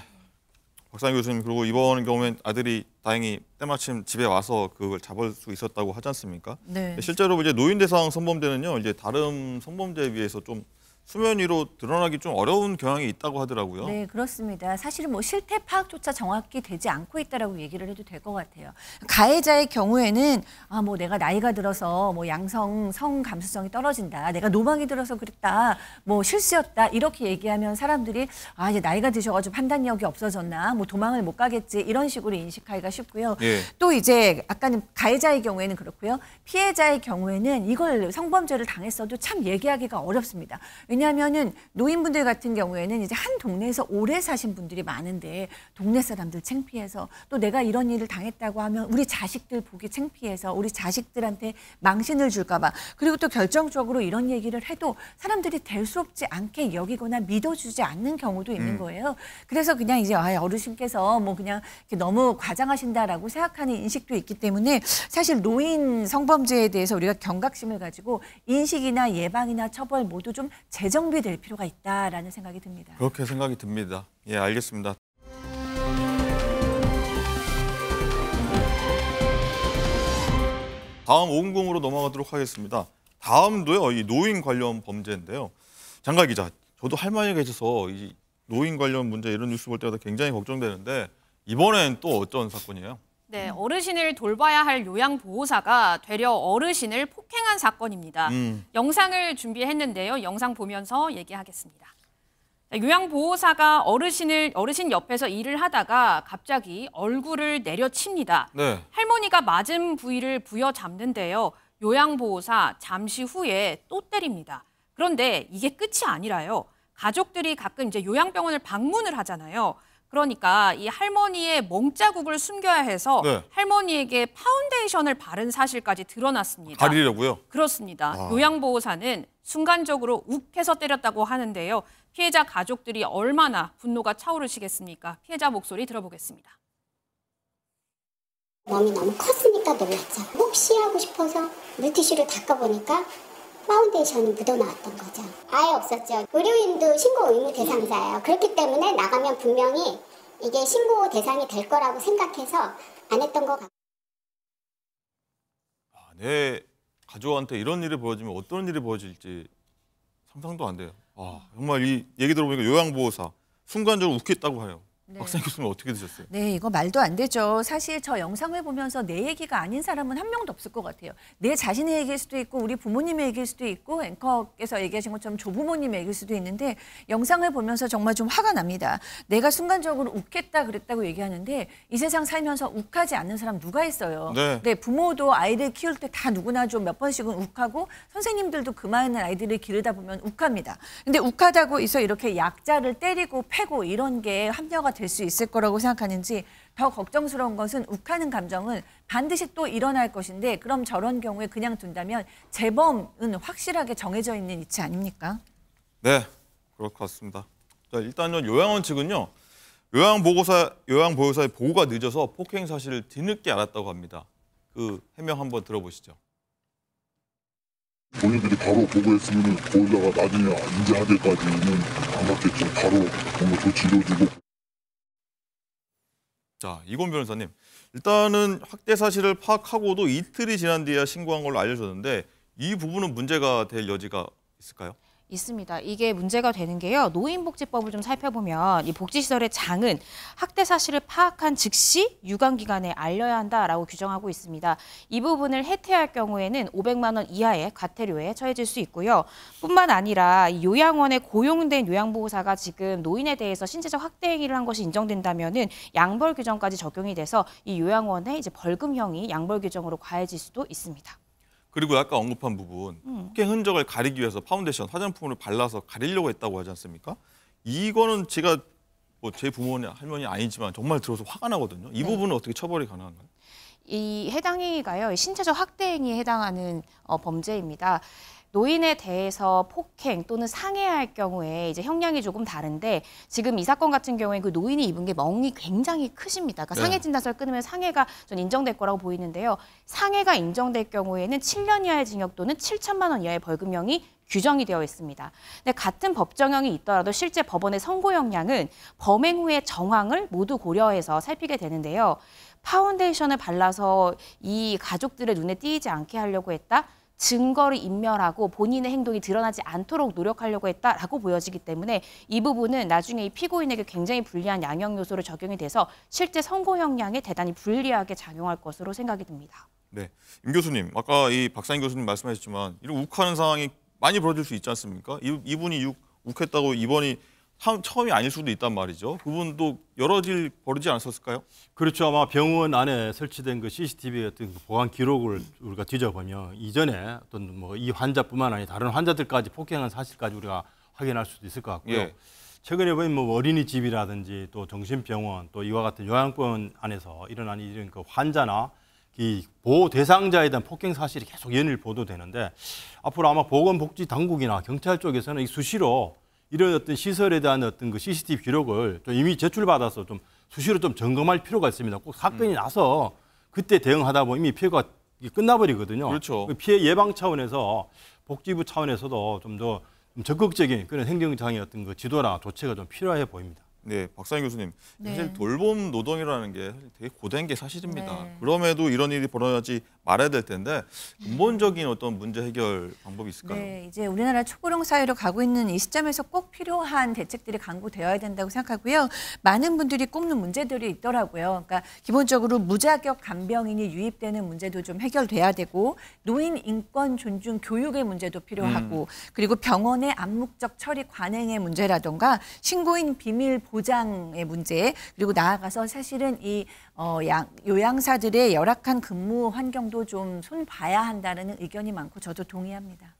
박상 교수님 그리고 이번 경우엔 아들이 다행히 때마침 집에 와서 그걸 잡을 수 있었다고 하지 않습니까? 네. 실제로 이제 노인 대상 성범죄는요 이제 다른 성범죄에 비해서 좀 수면 위로 드러나기 좀 어려운 경향이 있다고 하더라고요. 네, 그렇습니다. 사실은 뭐 실태 파악조차 정확히 되지 않고 있다라고 얘기를 해도 될 것 같아요. 가해자의 경우에는 아, 뭐 내가 나이가 들어서 뭐 양성 성 감수성이 떨어진다. 내가 노망이 들어서 그랬다. 뭐 실수였다. 이렇게 얘기하면 사람들이 아, 이제 나이가 드셔 가지고 판단력이 없어졌나? 뭐 도망을 못 가겠지. 이런 식으로 인식하기가 쉽고요. 네. 또 이제 아까는 가해자의 경우에는 그렇고요. 피해자의 경우에는 이걸 성범죄를 당했어도 참 얘기하기가 어렵습니다. 왜냐면은 노인분들 같은 경우에는 이제 한 동네에서 오래 사신 분들이 많은데 동네 사람들 창피해서 또 내가 이런 일을 당했다고 하면 우리 자식들 보기 창피해서 우리 자식들한테 망신을 줄까봐 그리고 또 결정적으로 이런 얘기를 해도 사람들이 될 수없지 않게 여기거나 믿어주지 않는 경우도 있는 음. 거예요. 그래서 그냥 이제 아 어르신께서 뭐 그냥 이렇게 너무 과장하신다라고 생각하는 인식도 있기 때문에 사실 노인 성범죄에 대해서 우리가 경각심을 가지고 인식이나 예방이나 처벌 모두 좀 제. 재정비될 필요가 있다라는 생각이 듭니다. 그렇게 생각이 듭니다. 예, 알겠습니다. 다음 5공으로 넘어가도록 하겠습니다. 다음도요, 이 노인 관련 범죄인데요. 장가 기자, 저도 할머니가 계셔서 이 노인 관련 문제 이런 뉴스 볼 때마다 굉장히 걱정되는데 이번엔 또 어떤 사건이에요? 네, 음. 어르신을 돌봐야 할 요양보호사가 되려 어르신을 폭행한 사건입니다. 음. 영상을 준비했는데요. 영상 보면서 얘기하겠습니다. 네, 요양보호사가 어르신을 어르신 옆에서 일을 하다가 갑자기 얼굴을 내려칩니다. 네. 할머니가 맞은 부위를 부여잡는데요. 요양보호사 잠시 후에 또 때립니다. 그런데 이게 끝이 아니라요. 가족들이 가끔 이제 요양병원을 방문을 하잖아요. 그러니까 이 할머니의 멍자국을 숨겨야 해서 네. 할머니에게 파운데이션을 바른 사실까지 드러났습니다. 가리려고요? 그렇습니다. 아. 요양보호사는 순간적으로 욱해서 때렸다고 하는데요. 피해자 가족들이 얼마나 분노가 차오르시겠습니까? 피해자 목소리 들어보겠습니다. 몸이 너무 컸으니까 놀랐죠. 혹시 하고 싶어서 물티슈를 닦아보니까 파운데이션이 묻어나왔던 거죠. 아예 없었죠. 의료인도 신고 의무 대상자예요. 그렇기 때문에 나가면 분명히 이게 신고 대상이 될 거라고 생각해서 안 했던 것 같아요. 아, 내 네. 가족한테 이런 일이 벌어지면 어떤 일이 벌어질지 상상도 안 돼요. 아, 정말 이 얘기 들어보니까 요양보호사 순간적으로 웃겠다고 해요. 네. 박상 교수님 어떻게 드셨어요? 네, 이거 말도 안 되죠. 사실 저 영상을 보면서 내 얘기가 아닌 사람은 한 명도 없을 것 같아요. 내 자신의 얘기일 수도 있고 우리 부모님의 얘기일 수도 있고 앵커께서 얘기하신 것처럼 조부모님의 얘기일 수도 있는데 영상을 보면서 정말 좀 화가 납니다. 내가 순간적으로 욱했다 그랬다고 얘기하는데 이 세상 살면서 욱하지 않는 사람 누가 있어요. 네. 네 부모도 아이들 키울 때 다 누구나 좀 몇 번씩은 욱하고 선생님들도 그 많은 아이들을 기르다 보면 욱합니다. 근데 욱하다고 해서 이렇게 약자를 때리고 패고 이런 게 합려가 될수 있을 거라고 생각하는지 더 걱정스러운 것은 욱하는 감정은 반드시 또 일어날 것인데 그럼 저런 경우에 그냥 둔다면 재범은 확실하게 정해져 있는 이치 아닙니까? 네, 그럴 것 같습니다. 자, 일단은 요양원 측은요. 요양보고사, 요양보호사의 보고가 늦어서 폭행 사실을 뒤늦게 알았다고 합니다. 그 해명 한번 들어보시죠. 본인들이 바로 보고했으면 보호자가 나중에 인지하게까지는 안 갔겠죠. 바로 뭔가 조치를 주고. 자, 이건 변호사님. 일단은 학대 사실을 파악하고도 이틀이 지난 뒤에 신고한 걸로 알려졌는데 이 부분은 문제가 될 여지가 있을까요? 있습니다. 이게 문제가 되는 게요. 노인복지법을 좀 살펴보면 이 복지시설의 장은 학대 사실을 파악한 즉시 유관기관에 알려야 한다라고 규정하고 있습니다. 이 부분을 해태할 경우에는 500만 원 이하의 과태료에 처해질 수 있고요. 뿐만 아니라 요양원에 고용된 요양보호사가 지금 노인에 대해서 신체적 학대 행위를 한 것이 인정된다면은 양벌 규정까지 적용이 돼서 이요양원의 이제 벌금형이 양벌 규정으로 과해질 수도 있습니다. 그리고 아까 언급한 부분 음. 폭행 흔적을 가리기 위해서 파운데이션 화장품을 발라서 가리려고 했다고 하지 않습니까? 이거는 제가 뭐제부모님 할머니 아니지만 정말 들어서 화가 나거든요. 이 네. 부분은 어떻게 처벌이 가능한가요? 이 해당 행위가요 신체적 학대 행위에 해당하는 어, 범죄입니다. 노인에 대해서 폭행 또는 상해할 경우에 이제 형량이 조금 다른데 지금 이 사건 같은 경우에 그 노인이 입은 게 멍이 굉장히 크십니다. 그러니까 네. 상해 진단서를 끊으면 상해가 전 인정될 거라고 보이는데요. 상해가 인정될 경우에는 7년 이하의 징역 또는 7천만 원 이하의 벌금형이 규정이 되어 있습니다. 근데 같은 법정형이 있더라도 실제 법원의 선고 역량은 범행 후의 정황을 모두 고려해서 살피게 되는데요. 파운데이션을 발라서 이 가족들의 눈에 띄지 않게 하려고 했다. 증거를 인멸하고 본인의 행동이 드러나지 않도록 노력하려고 했다라고 보여지기 때문에 이 부분은 나중에 이 피고인에게 굉장히 불리한 양형 요소로 적용이 돼서 실제 선고 형량에 대단히 불리하게 작용할 것으로 생각이 듭니다. 네, 임 교수님, 아까 이 박상인 교수님 말씀하셨지만 이런 욱하는 상황이 많이 벌어질 수 있지 않습니까? 이, 분이 욱, 했다고 이번이 처음이 아닐 수도 있단 말이죠. 그분도 여러 일 벌이지 않았었을까요? 그렇죠. 아마 병원 안에 설치된 그 CCTV 같은 그 보안 기록을 우리가 뒤져보면 이전에 어떤 뭐 이 환자뿐만 아니라 다른 환자들까지 폭행한 사실까지 우리가 확인할 수도 있을 것 같고요. 예. 최근에 보면 뭐 어린이집이라든지 또 정신병원 또 이와 같은 요양병원 안에서 일어난 이런 그 환자나 이 보호 대상자에 대한 폭행 사실이 계속 연일 보도되는데 앞으로 아마 보건복지 당국이나 경찰 쪽에서는 이 수시로 이런 어떤 시설에 대한 어떤 그 CCTV 기록을 좀 이미 제출받아서 좀 수시로 좀 점검할 필요가 있습니다. 꼭 사건이 음. 나서 그때 대응하다 보면 이미 피해가 끝나버리거든요. 그렇죠. 그 피해 예방 차원에서 복지부 차원에서도 좀 더 적극적인 그런 행정장의 어떤 그 지도나 조치가 좀 필요해 보입니다. 네, 박상희 교수님. 네. 사실 돌봄 노동이라는 게 되게 고된 게 사실입니다. 네. 그럼에도 이런 일이 벌어나지 말아야 될 텐데 근본적인 어떤 문제 해결 방법이 있을까요? 네, 이제 우리나라 초고령 사회로 가고 있는 이 시점에서 꼭 필요한 대책들이 강구되어야 된다고 생각하고요. 많은 분들이 꼽는 문제들이 있더라고요. 그러니까 기본적으로 무자격 간병인이 유입되는 문제도 좀 해결돼야 되고 노인 인권 존중 교육의 문제도 필요하고 음. 그리고 병원의 암묵적 처리 관행의 문제라던가 신고인 비밀 보장의 문제 그리고 나아가서 사실은 이 어, 양, 요양사들의 열악한 근무 환경도 좀 손봐야 한다는 의견이 많고 저도 동의합니다.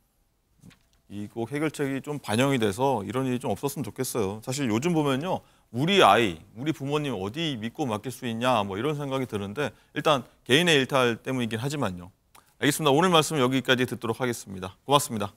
이꼭 해결책이 좀 반영이 돼서 이런 일이 좀 없었으면 좋겠어요. 사실 요즘 보면요. 우리 아이, 우리 부모님 어디 믿고 맡길 수 있냐 뭐 이런 생각이 드는데 일단 개인의 일탈 때문이긴 하지만요. 알겠습니다. 오늘 말씀 여기까지 듣도록 하겠습니다. 고맙습니다.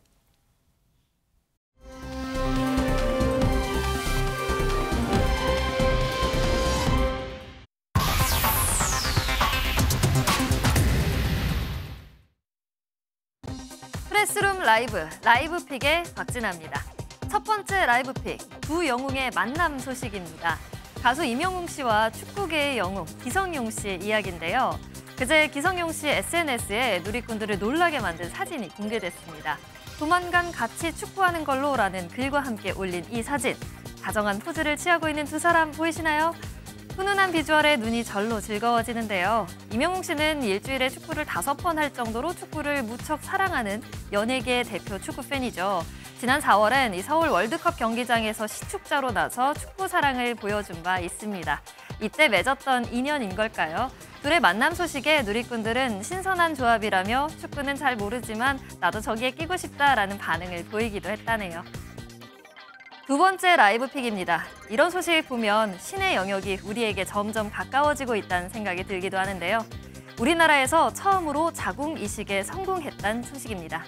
클래스룸 라이브 라이브 픽의 박진아입니다. 첫 번째 라이브 픽, 두 영웅의 만남 소식입니다. 가수 임영웅 씨와 축구계의 영웅 기성용 씨의 이야기인데요. 그제 기성용 씨의 SNS에 누리꾼들을 놀라게 만든 사진이 공개됐습니다. 조만간 같이 축구하는 걸로라는 글과 함께 올린 이 사진. 다정한 포즈를 취하고 있는 두 사람 보이시나요? 훈훈한 비주얼에 눈이 절로 즐거워지는데요. 임영웅 씨는 일주일에 축구를 다섯 번 할 정도로 축구를 무척 사랑하는 연예계 대표 축구 팬이죠. 지난 4월엔 서울 월드컵 경기장에서 시축자로 나서 축구 사랑을 보여준 바 있습니다. 이때 맺었던 인연인 걸까요? 둘의 만남 소식에 누리꾼들은 신선한 조합이라며 축구는 잘 모르지만 나도 저기에 끼고 싶다라는 반응을 보이기도 했다네요. 두 번째 라이브 픽입니다. 이런 소식 보면 신의 영역이 우리에게 점점 가까워지고 있다는 생각이 들기도 하는데요. 우리나라에서 처음으로 자궁 이식에 성공했다는 소식입니다.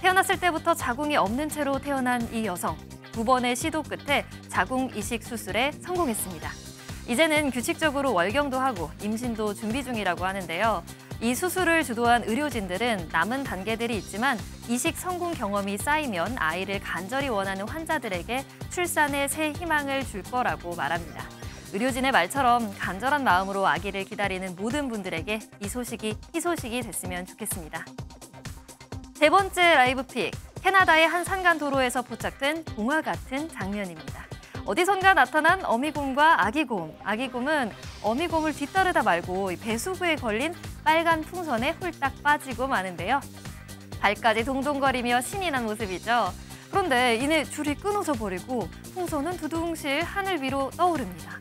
태어났을 때부터 자궁이 없는 채로 태어난 이 여성. 두 번의 시도 끝에 자궁 이식 수술에 성공했습니다. 이제는 규칙적으로 월경도 하고 임신도 준비 중이라고 하는데요. 이 수술을 주도한 의료진들은 남은 단계들이 있지만 이식 성공 경험이 쌓이면 아이를 간절히 원하는 환자들에게 출산의새 희망을 줄 거라고 말합니다. 의료진의 말처럼 간절한 마음으로 아기를 기다리는 모든 분들에게 이 소식이 희소식이 됐으면 좋겠습니다. 세 번째 라이브 픽, 캐나다의 한 산간 도로에서 포착된 동화 같은 장면입니다. 어디선가 나타난 어미곰과 아기곰. 아기곰은 어미곰을 뒤따르다 말고 배수구에 걸린 빨간 풍선에 홀딱 빠지고 마는데요. 발까지 동동거리며 신이 난 모습이죠. 그런데 이내 줄이 끊어져 버리고 풍선은 두둥실 하늘 위로 떠오릅니다.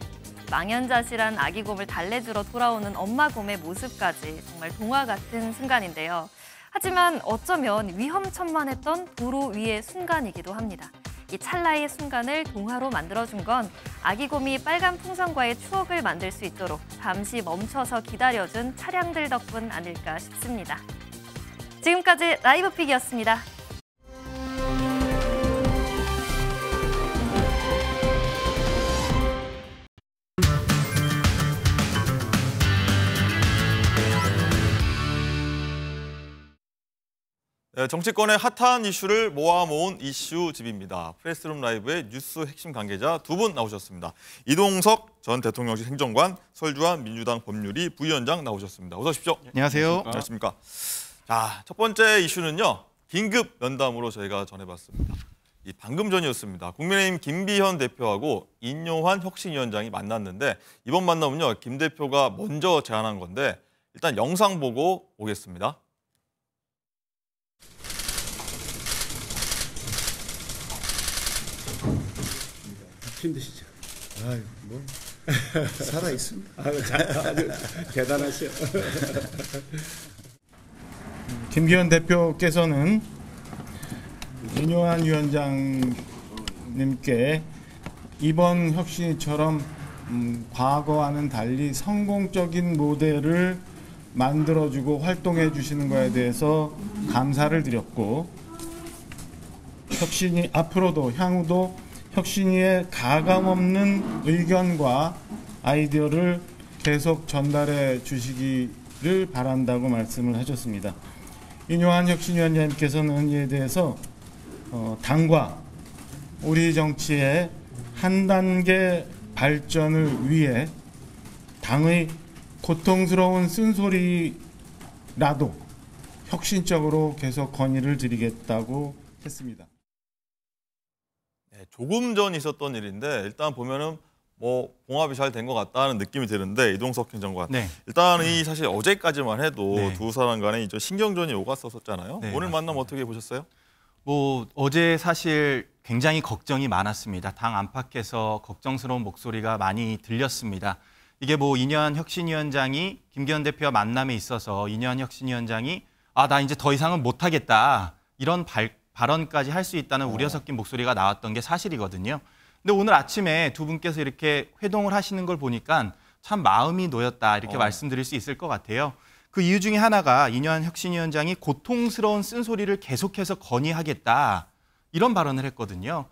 망연자실한 아기곰을 달래주러 돌아오는 엄마곰의 모습까지 정말 동화 같은 순간인데요. 하지만 어쩌면 위험천만했던 도로 위의 순간이기도 합니다. 이 찰나의 순간을 동화로 만들어준 건 아기 곰이 빨간 풍선과의 추억을 만들 수 있도록 잠시 멈춰서 기다려준 차량들 덕분 아닐까 싶습니다. 지금까지 라이브픽이었습니다. 정치권의 핫한 이슈를 모아 모은 이슈집입니다. 프레스룸 라이브의 뉴스 핵심 관계자 두 분 나오셨습니다. 이동석 전 대통령실 행정관, 설주한 민주당 법률위 부위원장 나오셨습니다. 어서 오십시오. 네, 안녕하세요. 안녕하십니까. 자, 첫 번째 이슈는요. 긴급 면담으로 저희가 전해봤습니다. 이 방금 전이었습니다. 국민의힘 김비현 대표하고 인요환 혁신위원장이 만났는데 이번 만남은요. 김 대표가 먼저 제안한 건데 일단 영상 보고 오겠습니다. 힘드시죠? 아유, 뭐. *laughs* 살아 있습니다. 아유, 아주 대단하시요. *laughs* 김기현 대표께서는 윤요한 위원장님께 이번 혁신처럼 음, 과거와는 달리 성공적인 모델을 만들어주고 활동해 주시는 것에 대해서 감사를 드렸고 혁신이 앞으로도 향후도 혁신위의 가감없는 의견과 아이디어를 계속 전달해 주시기를 바란다고 말씀을 하셨습니다. 인용한 혁신위원장님께서는 이에 대해서 어, 당과 우리 정치의 한 단계 발전을 위해 당의 고통스러운 쓴소리라도 혁신적으로 계속 건의를 드리겠다고 했습니다. 조금 전 있었던 일인데 일단 보면은 뭐 봉합이 잘 된 것 같다는 느낌이 드는데 이동석 현정관 네. 일단 이 사실 어제까지만 해도 네. 두 사람 간에 이제 신경전이 오갔었잖아요. 네, 오늘 맞습니다. 만남 어떻게 보셨어요? 뭐 어제 사실 굉장히 걱정이 많았습니다. 당 안팎에서 걱정스러운 목소리가 많이 들렸습니다. 이게 뭐 이년 혁신위원장이 김기현 대표와 만남에 있어서 이년 혁신위원장이 아 나 이제 더 이상은 못하겠다 이런 발, 발언까지 할 수 있다는 우려 네. 섞인 목소리가 나왔던 게 사실이거든요. 근데 오늘 아침에 두 분께서 이렇게 회동을 하시는 걸 보니까 참 마음이 놓였다 이렇게 어. 말씀드릴 수 있을 것 같아요. 그 이유 중에 하나가 이년 혁신위원장이 고통스러운 쓴소리를 계속해서 건의하겠다 이런 발언을 했거든요.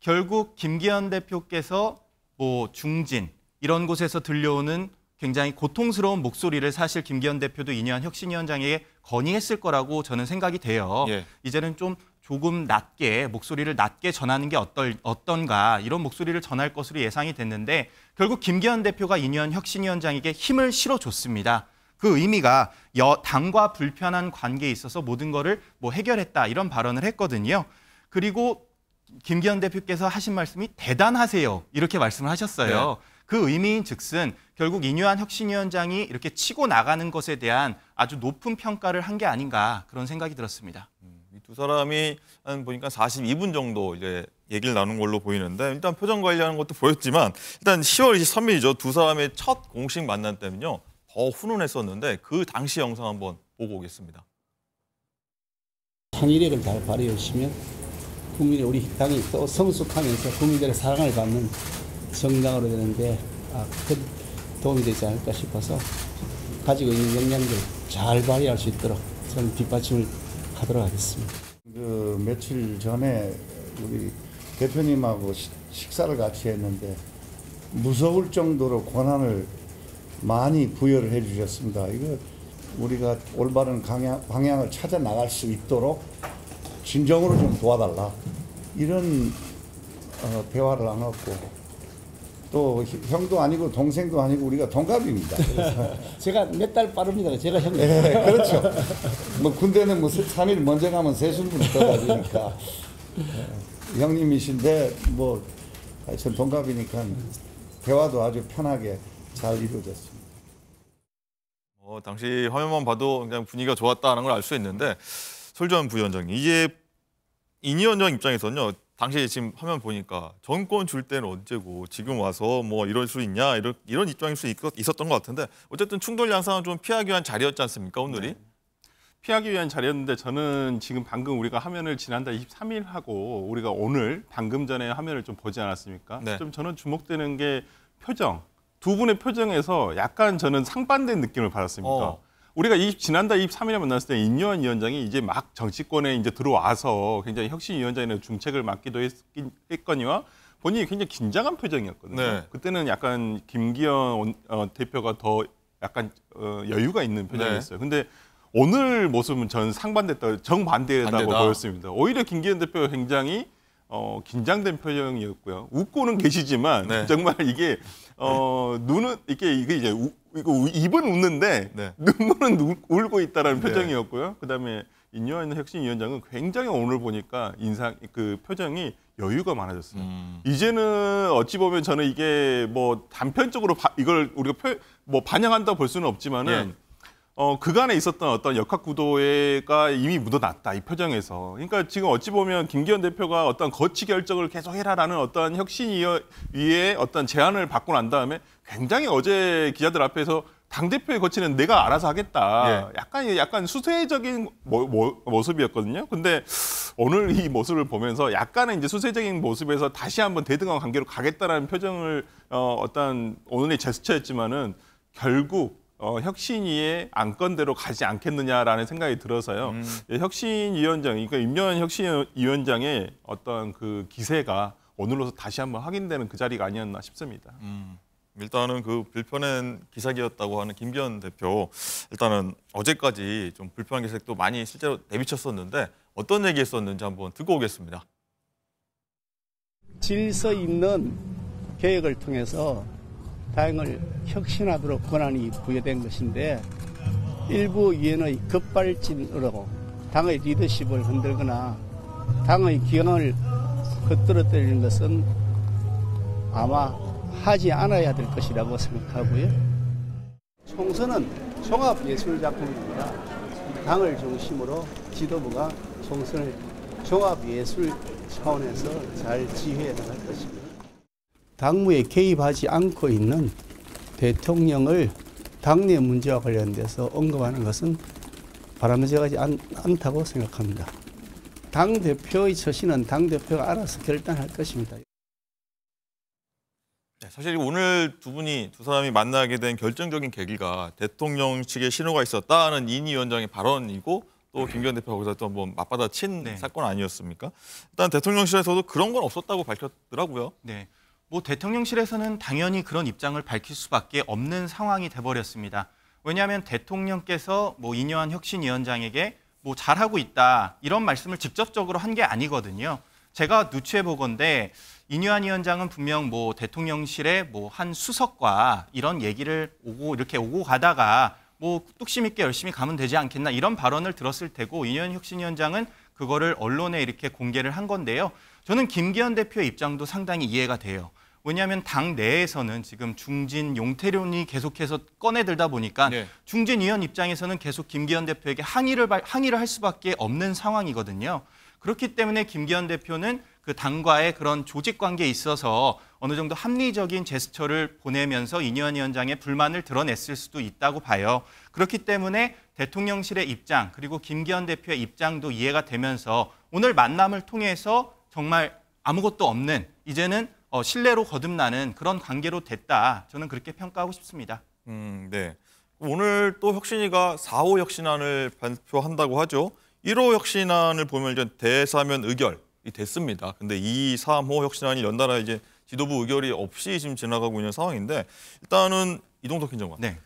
결국 김기현 대표께서 뭐 중진 이런 곳에서 들려오는 굉장히 고통스러운 목소리를 사실 김기현 대표도 이년 혁신위원장에게 건의했을 거라고 저는 생각이 돼요. 예. 이제는 좀 조금 낮게 목소리를 낮게 전하는 게 어떨, 어떤가 이런 목소리를 전할 것으로 예상이 됐는데 결국 김기현 대표가 이년 혁신위원장에게 힘을 실어줬습니다. 그 의미가 여, 당과 불편한 관계에 있어서 모든 거를 뭐 해결했다 이런 발언을 했거든요. 그리고 김기현 대표께서 하신 말씀이 대단하세요 이렇게 말씀을 하셨어요. 네. 그 의미인 즉슨 결국 이뉴한 혁신위원장이 이렇게 치고 나가는 것에 대한 아주 높은 평가를 한 게 아닌가 그런 생각이 들었습니다. 두 사람이 한 보니까 42분 정도 이제 얘기를 나눈 걸로 보이는데 일단 표정 관리하는 것도 보였지만 일단 10월 23일이죠. 두 사람의 첫 공식 만남 때면요. 더 훈훈했었는데 그 당시 영상 한번 보고 오겠습니다. 한일회를 잘 발휘하시면 국민의 우리 당이 또 성숙하면서 국민들의 사랑을 받는 정당으로 되는데 아, 큰 그 도움이 되지 않을까 싶어서 가지고 있는 역량들 잘 발휘할 수 있도록 저는 뒷받침을 하도록 하겠습니다. 그 며칠 전에 우리 대표님하고 식사를 같이 했는데 무서울 정도로 권한을 많이 부여를 해주셨습니다. 이거 우리가 올바른 방향, 을 찾아 나갈 수 있도록 진정으로 좀 도와달라 이런 어, 대화를 안 했고 또 형도 아니고 동생도 아니고 우리가 동갑입니다. *laughs* 제가 몇 달 빠릅니다. 제가 형 네, 그렇죠. 뭐 군대는 뭐 3일 먼저 가면 세순분 떠가지니까 예, 형님이신데 뭐 하여튼 동갑이니까 대화도 아주 편하게 잘 이루어졌습니다. 어, 당시 화면만 봐도 그냥 분위기가 좋았다는 걸 알 수 있는데 솔전 부위원장님 이게 이니원장 입장에서는요 당시 지금 화면 보니까 정권 줄 때는 언제고 지금 와서 뭐 이럴 수 있냐 이런 이런 입장일 수 있, 있었던 것 같은데 어쨌든 충돌 양상을 좀 피하기 위한 자리였지 않습니까 오늘이? 네. 피하기 위한 자리였는데 저는 지금 방금 우리가 화면을 지난달 23일 하고 우리가 오늘 방금 전에 화면을 좀 보지 않았습니까? 네. 좀 저는 주목되는 게 표정 두 분의 표정에서 약간 저는 상반된 느낌을 받았습니다. 어. 우리가 20, 지난달 23일에 만났을 때 인요한 위원장이 이제 막 정치권에 이제 들어와서 굉장히 혁신위원장이나 중책을 맡기도 했, 했거니와 본인이 굉장히 긴장한 표정이었거든요. 네. 그때는 약간 김기현 어, 대표가 더 약간 어, 여유가 있는 표정이었어요. 네. 근데 오늘 모습은 전 상반됐다, 정반대라고 보였습니다. 오히려 김기현 대표가 굉장히 어, 긴장된 표정이었고요. 웃고는 계시지만 네. *laughs* 정말 이게 어, 눈은 이게 이게 이제 우, 이거 입은 웃는데 네. *laughs* 눈물은 우, 울고 있다라는 네. 표정이었고요. 그다음에 인류아이 혁신위원장은 굉장히 오늘 보니까 인상 그 표정이 여유가 많아졌어요. 음. 이제는 어찌 보면 저는 이게 뭐 단편적으로 바, 이걸 우리가 표, 뭐 반영한다 볼 수는 없지만은 네. 어, 그간에 있었던 어떤 역학 구도가 이미 묻어났다 이 표정에서. 그러니까 지금 어찌 보면 김기현 대표가 어떤 거치 결정을 계속 해라라는 어떤 혁신 위에 어떤 제안을 받고 난 다음에 굉장히 어제 기자들 앞에서 당대표의 거치는 내가 알아서 하겠다. 예. 약간 약간 수세적인 모, 모, 모습이었거든요. 근데 오늘 이 모습을 보면서 약간의 이제 수세적인 모습에서 다시 한번 대등한 관계로 가겠다라는 표정을 어, 어떤 오늘의 제스처였지만은 결국 어, 혁신위의 안건대로 가지 않겠느냐라는 생각이 들어서요. 음. 예, 혁신위원장, 그러니까 임명한 혁신위원장의 어떤 그 기세가 오늘로서 다시 한번 확인되는 그 자리가 아니었나 싶습니다. 음. 일단은 그 불편한 기사기였다고 하는 김기현 대표 일단은 어제까지 좀 불편한 기사도 많이 실제로 내비쳤었는데 어떤 얘기했었는지 한번 듣고 오겠습니다. 질서 있는 계획을 통해서 다행을 혁신하도록 권한이 부여된 것인데 일부 위원의 급발진으로 당의 리더십을 흔들거나 당의 기강을 겉들어뜨리는 것은 아마 하지 않아야 될 것이라고 생각하고요. 총선은 종합예술작품입니다. 당을 중심으로 지도부가 총선을 종합예술 차원에서 잘 지휘해 나갈 것입니다. 당무에 개입하지 않고 있는 대통령을 당내 문제와 관련돼서 언급하는 것은 바람직하지 않, 않다고 생각합니다. 당대표의 처신은 당대표가 알아서 결단할 것입니다. 네, 사실 오늘 두 분이 두 사람이 만나게 된 결정적인 계기가 대통령 측의 신호가 있었다는 인 위원장의 발언이고 또 김기현 대표가 거기서 또 한번 맞받아 친 네. 사건 아니었습니까? 일단 대통령실에서도 그런 건 없었다고 밝혔더라고요. 네. 뭐 대통령실에서는 당연히 그런 입장을 밝힐 수밖에 없는 상황이 돼버렸습니다. 왜냐하면 대통령께서 뭐 이녀한 혁신위원장에게 뭐 잘하고 있다 이런 말씀을 직접적으로 한 게 아니거든요. 제가 누추해 보건데 이뉴한 위원장은 분명 뭐 대통령실에 뭐 한 수석과 이런 얘기를 오고 이렇게 오고 가다가 뭐 뚝심 있게 열심히 가면 되지 않겠나 이런 발언을 들었을 테고 이현 혁신위원장은 그거를 언론에 이렇게 공개를 한 건데요. 저는 김기현 대표 입장도 상당히 이해가 돼요. 왜냐하면 당 내에서는 지금 중진 용태론이 계속해서 꺼내들다 보니까 네. 중진 위원 입장에서는 계속 김기현 대표에게 항의를 항의를 할 수밖에 없는 상황이거든요. 그렇기 때문에 김기현 대표는 그 당과의 그런 조직 관계에 있어서 어느 정도 합리적인 제스처를 보내면서 이현 위원장의 불만을 드러냈을 수도 있다고 봐요. 그렇기 때문에 대통령실의 입장 그리고 김기현 대표의 입장도 이해가 되면서 오늘 만남을 통해서 정말 아무것도 없는 이제는 어, 신뢰로 거듭나는 그런 관계로 됐다. 저는 그렇게 평가하고 싶습니다. 음, 네. 오늘 또 혁신위가 4호 혁신안을 발표한다고 하죠. 1호 혁신안을 보면 대사면 의결, 됐습니다. 근데 2, 3, 5 혁신안이 연달아 이제 지도부 의결이 없이 지금 지나가고 있는 상황인데 일단은 이동석 행정관. 네.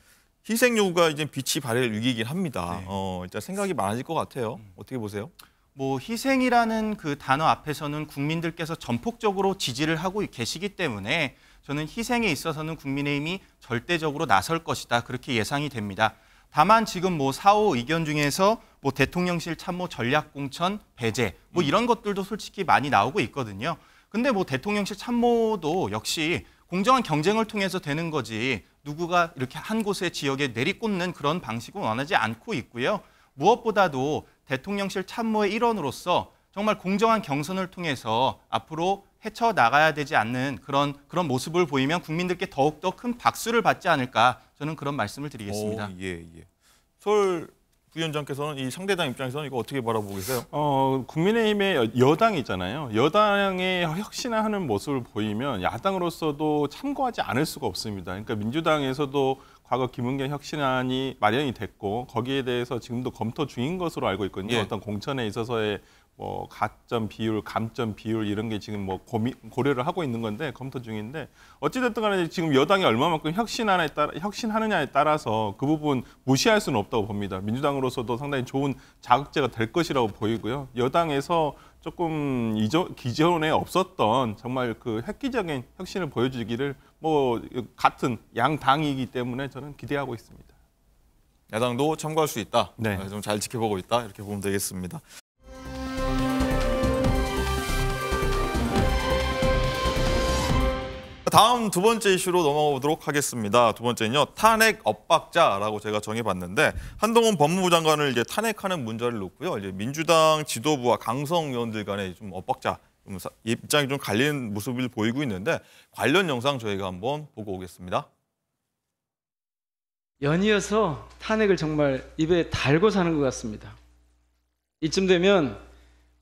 희생 요구가 이제 빛이 발할 위기이긴 합니다. 네. 어, 일단 생각이 많아질 것 같아요. 어떻게 보세요? 뭐 희생이라는 그 단어 앞에서는 국민들께서 전폭적으로 지지를 하고 계시기 때문에 저는 희생에 있어서는 국민의힘이 절대적으로 나설 것이다. 그렇게 예상이 됩니다. 다만 지금 뭐 4, 5 의견 중에서 뭐 대통령실 참모 전략공천 배제 뭐 음. 이런 것들도 솔직히 많이 나오고 있거든요. 근데 뭐 대통령실 참모도 역시 공정한 경쟁을 통해서 되는 거지 누구가 이렇게 한 곳의 지역에 내리꽂는 그런 방식은 원하지 않고 있고요. 무엇보다도 대통령실 참모의 일원으로서 정말 공정한 경선을 통해서 앞으로 헤쳐 나가야 되지 않는 그런 그런 모습을 보이면 국민들께 더욱 더 큰 박수를 받지 않을까 저는 그런 말씀을 드리겠습니다. 오, 예, 예. 서 부위원장께서는 이 상대당 입장에서는 이거 어떻게 바라보고 계세요? 어, 국민의힘의 여당이잖아요. 여당의 혁신하는 모습을 보이면 야당으로서도 참고하지 않을 수가 없습니다. 그러니까 민주당에서도 과거 김은경 혁신안이 마련이 됐고 거기에 대해서 지금도 검토 중인 것으로 알고 있거든요. 예. 어떤 공천에 있어서의 뭐 가점 비율, 감점 비율 이런 게 지금 뭐 고미, 고려를 하고 있는 건데 검토 중인데 어찌됐든 간에 지금 여당이 얼마만큼 혁신하냐에 따라 혁신하느냐에 따라서 그 부분 무시할 수는 없다고 봅니다. 민주당으로서도 상당히 좋은 자극제가 될 것이라고 보이고요. 여당에서 조금 이전 기존에 없었던 정말 그 획기적인 혁신을 보여주기를 뭐 같은 양당이기 때문에 저는 기대하고 있습니다. 야당도 참고할 수 있다. 네. 좀잘 지켜보고 있다. 이렇게 보면 되겠습니다. 다음 두 번째 이슈로 넘어가보도록 하겠습니다. 두 번째는요. 탄핵 엇박자라고 제가 정해봤는데 한동훈 법무부 장관을 이제 탄핵하는 문제를 놓고요. 이제 민주당 지도부와 강성 의원들 간의 좀 엇박자 좀 입장이 좀 갈리는 모습을 보이고 있는데 관련 영상 저희가 한번 보고 오겠습니다. 연이어서 탄핵을 정말 입에 달고 사는 것 같습니다. 이쯤 되면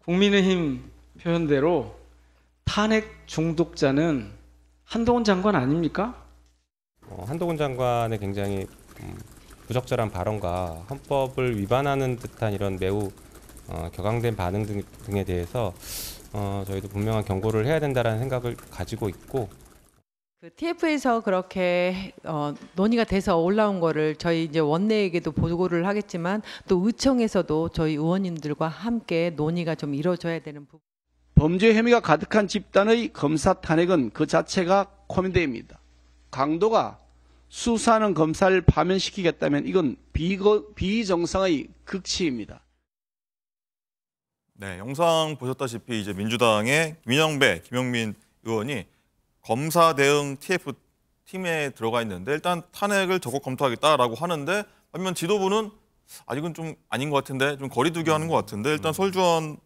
국민의힘 표현대로 탄핵 중독자는 한동훈 장관 아닙니까? 어, 한동훈 장관의 굉장히 음, 부적절한 발언과 헌법을 위반하는 듯한 이런 매우 어, 격앙된 반응 등, 등에 대해서 어, 저희도 분명한 경고를 해야 된다라는 생각을 가지고 있고 그 TF에서 그렇게 어, 논의가 돼서 올라온 거를 저희 이제 원내에게도 보고를 하겠지만 또 의총에서도 저희 의원님들과 함께 논의가 좀 이루어져야 되는 부분. 범죄 혐의가 가득한 집단의 검사 탄핵은 그 자체가 코미디입니다. 강도가 수사하는 검사를 파면시키겠다면 이건 비거, 비정상의 극치입니다. 네, 영상 보셨다시피 이제 민주당의 민영배, 김영민 의원이 검사 대응 TF 팀에 들어가 있는데 일단 탄핵을 적극 검토하겠다라고 하는데 반면 지도부는 아직은 좀 아닌 것 같은데 좀 거리두기 하는 것 같은데 일단 음. 솔주원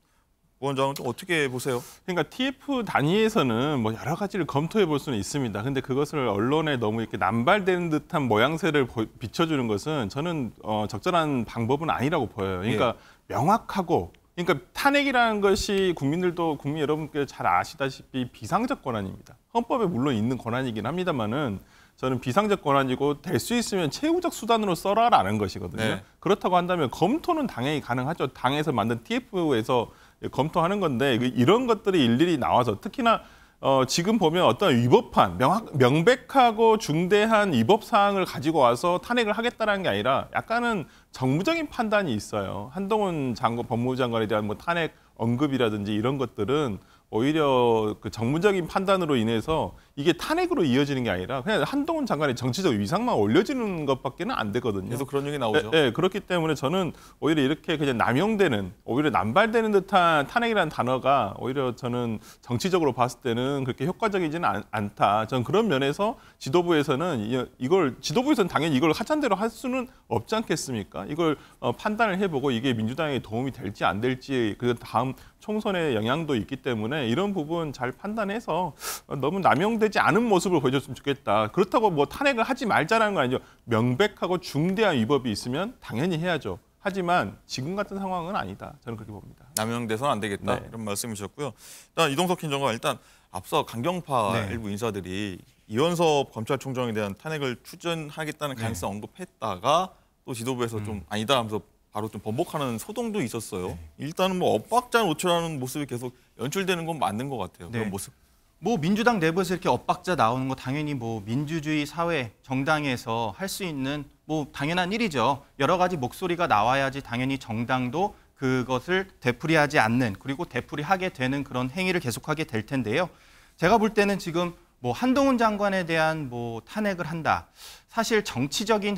원장은 좀 어떻게 보세요? 그러니까 TF 단위에서는 뭐 여러 가지를 검토해 볼 수는 있습니다. 근데 그것을 언론에 너무 이렇게 남발되는 듯한 모양새를 비춰주는 것은 저는 어, 적절한 방법은 아니라고 보여요. 그러니까 예. 명확하고 그러니까 탄핵이라는 것이 국민들도 국민 여러분께 잘 아시다시피 비상적 권한입니다. 헌법에 물론 있는 권한이긴 합니다만은 저는 비상적 권한이고 될 수 있으면 최후적 수단으로 써라라는 것이거든요. 네. 그렇다고 한다면 검토는 당연히 가능하죠. 당에서 만든 TF에서 예, 검토하는 건데 그 이런 것들이 일일이 나와서 특히나 어, 지금 보면 어떤 위법한 명확, 명백하고 중대한 위법 사항을 가지고 와서 탄핵을 하겠다는게 아니라 약간은 정무적인 판단이 있어요. 한동훈 장관 법무부 장관에 대한 뭐 탄핵 언급이라든지 이런 것들은 오히려 그 정무적인 판단으로 인해서 이게 탄핵으로 이어지는 게 아니라 그냥 한동훈 장관의 정치적 위상만 올려지는 것밖에는 안 되거든요. 그래서 그런 얘기 나오죠. 네, 예, 그렇기 때문에 저는 오히려 이렇게 그냥 남용되는, 오히려 남발되는 듯한 탄핵이라는 단어가 오히려 저는 정치적으로 봤을 때는 그렇게 효과적이지는 않, 않다. 전 그런 면에서 지도부에서는 이걸 지도부에서는 당연히 이걸 하찮대로 할 수는 없지 않겠습니까? 이걸 어, 판단을 해보고 이게 민주당에 도움이 될지 안 될지 그 다음 총선의 영향도 있기 때문에 이런 부분 잘 판단해서 너무 남용되 되지 않은 모습을 보여줬으면 좋겠다. 그렇다고 뭐 탄핵을 하지 말자라는 건 아니죠. 명백하고 중대한 위법이 있으면 당연히 해야죠. 하지만 지금 같은 상황은 아니다. 저는 그렇게 봅니다. 남용돼서는 안 되겠다 네. 이런 말씀이셨고요. 일단 이동석 행정관 일단 앞서 강경파 네. 일부 인사들이 이원섭 검찰총장에 대한 탄핵을 추진하겠다는 네. 가능성 네. 언급했다가 또 지도부에서 음. 좀 아니다 하면서 바로 좀 번복하는 소동도 있었어요. 네. 일단은 뭐 엇박자 노출하는 모습이 계속 연출되는 건 맞는 것 같아요. 그런 네. 모습. 뭐 민주당 내부에서 이렇게 엇박자 나오는 거 당연히 뭐 민주주의 사회 정당에서 할 수 있는 뭐 당연한 일이죠. 여러 가지 목소리가 나와야지 당연히 정당도 그것을 되풀이하지 않는 그리고 되풀이하게 되는 그런 행위를 계속하게 될 텐데요. 제가 볼 때는 지금 뭐 한동훈 장관에 대한 뭐 탄핵을 한다. 사실 정치적인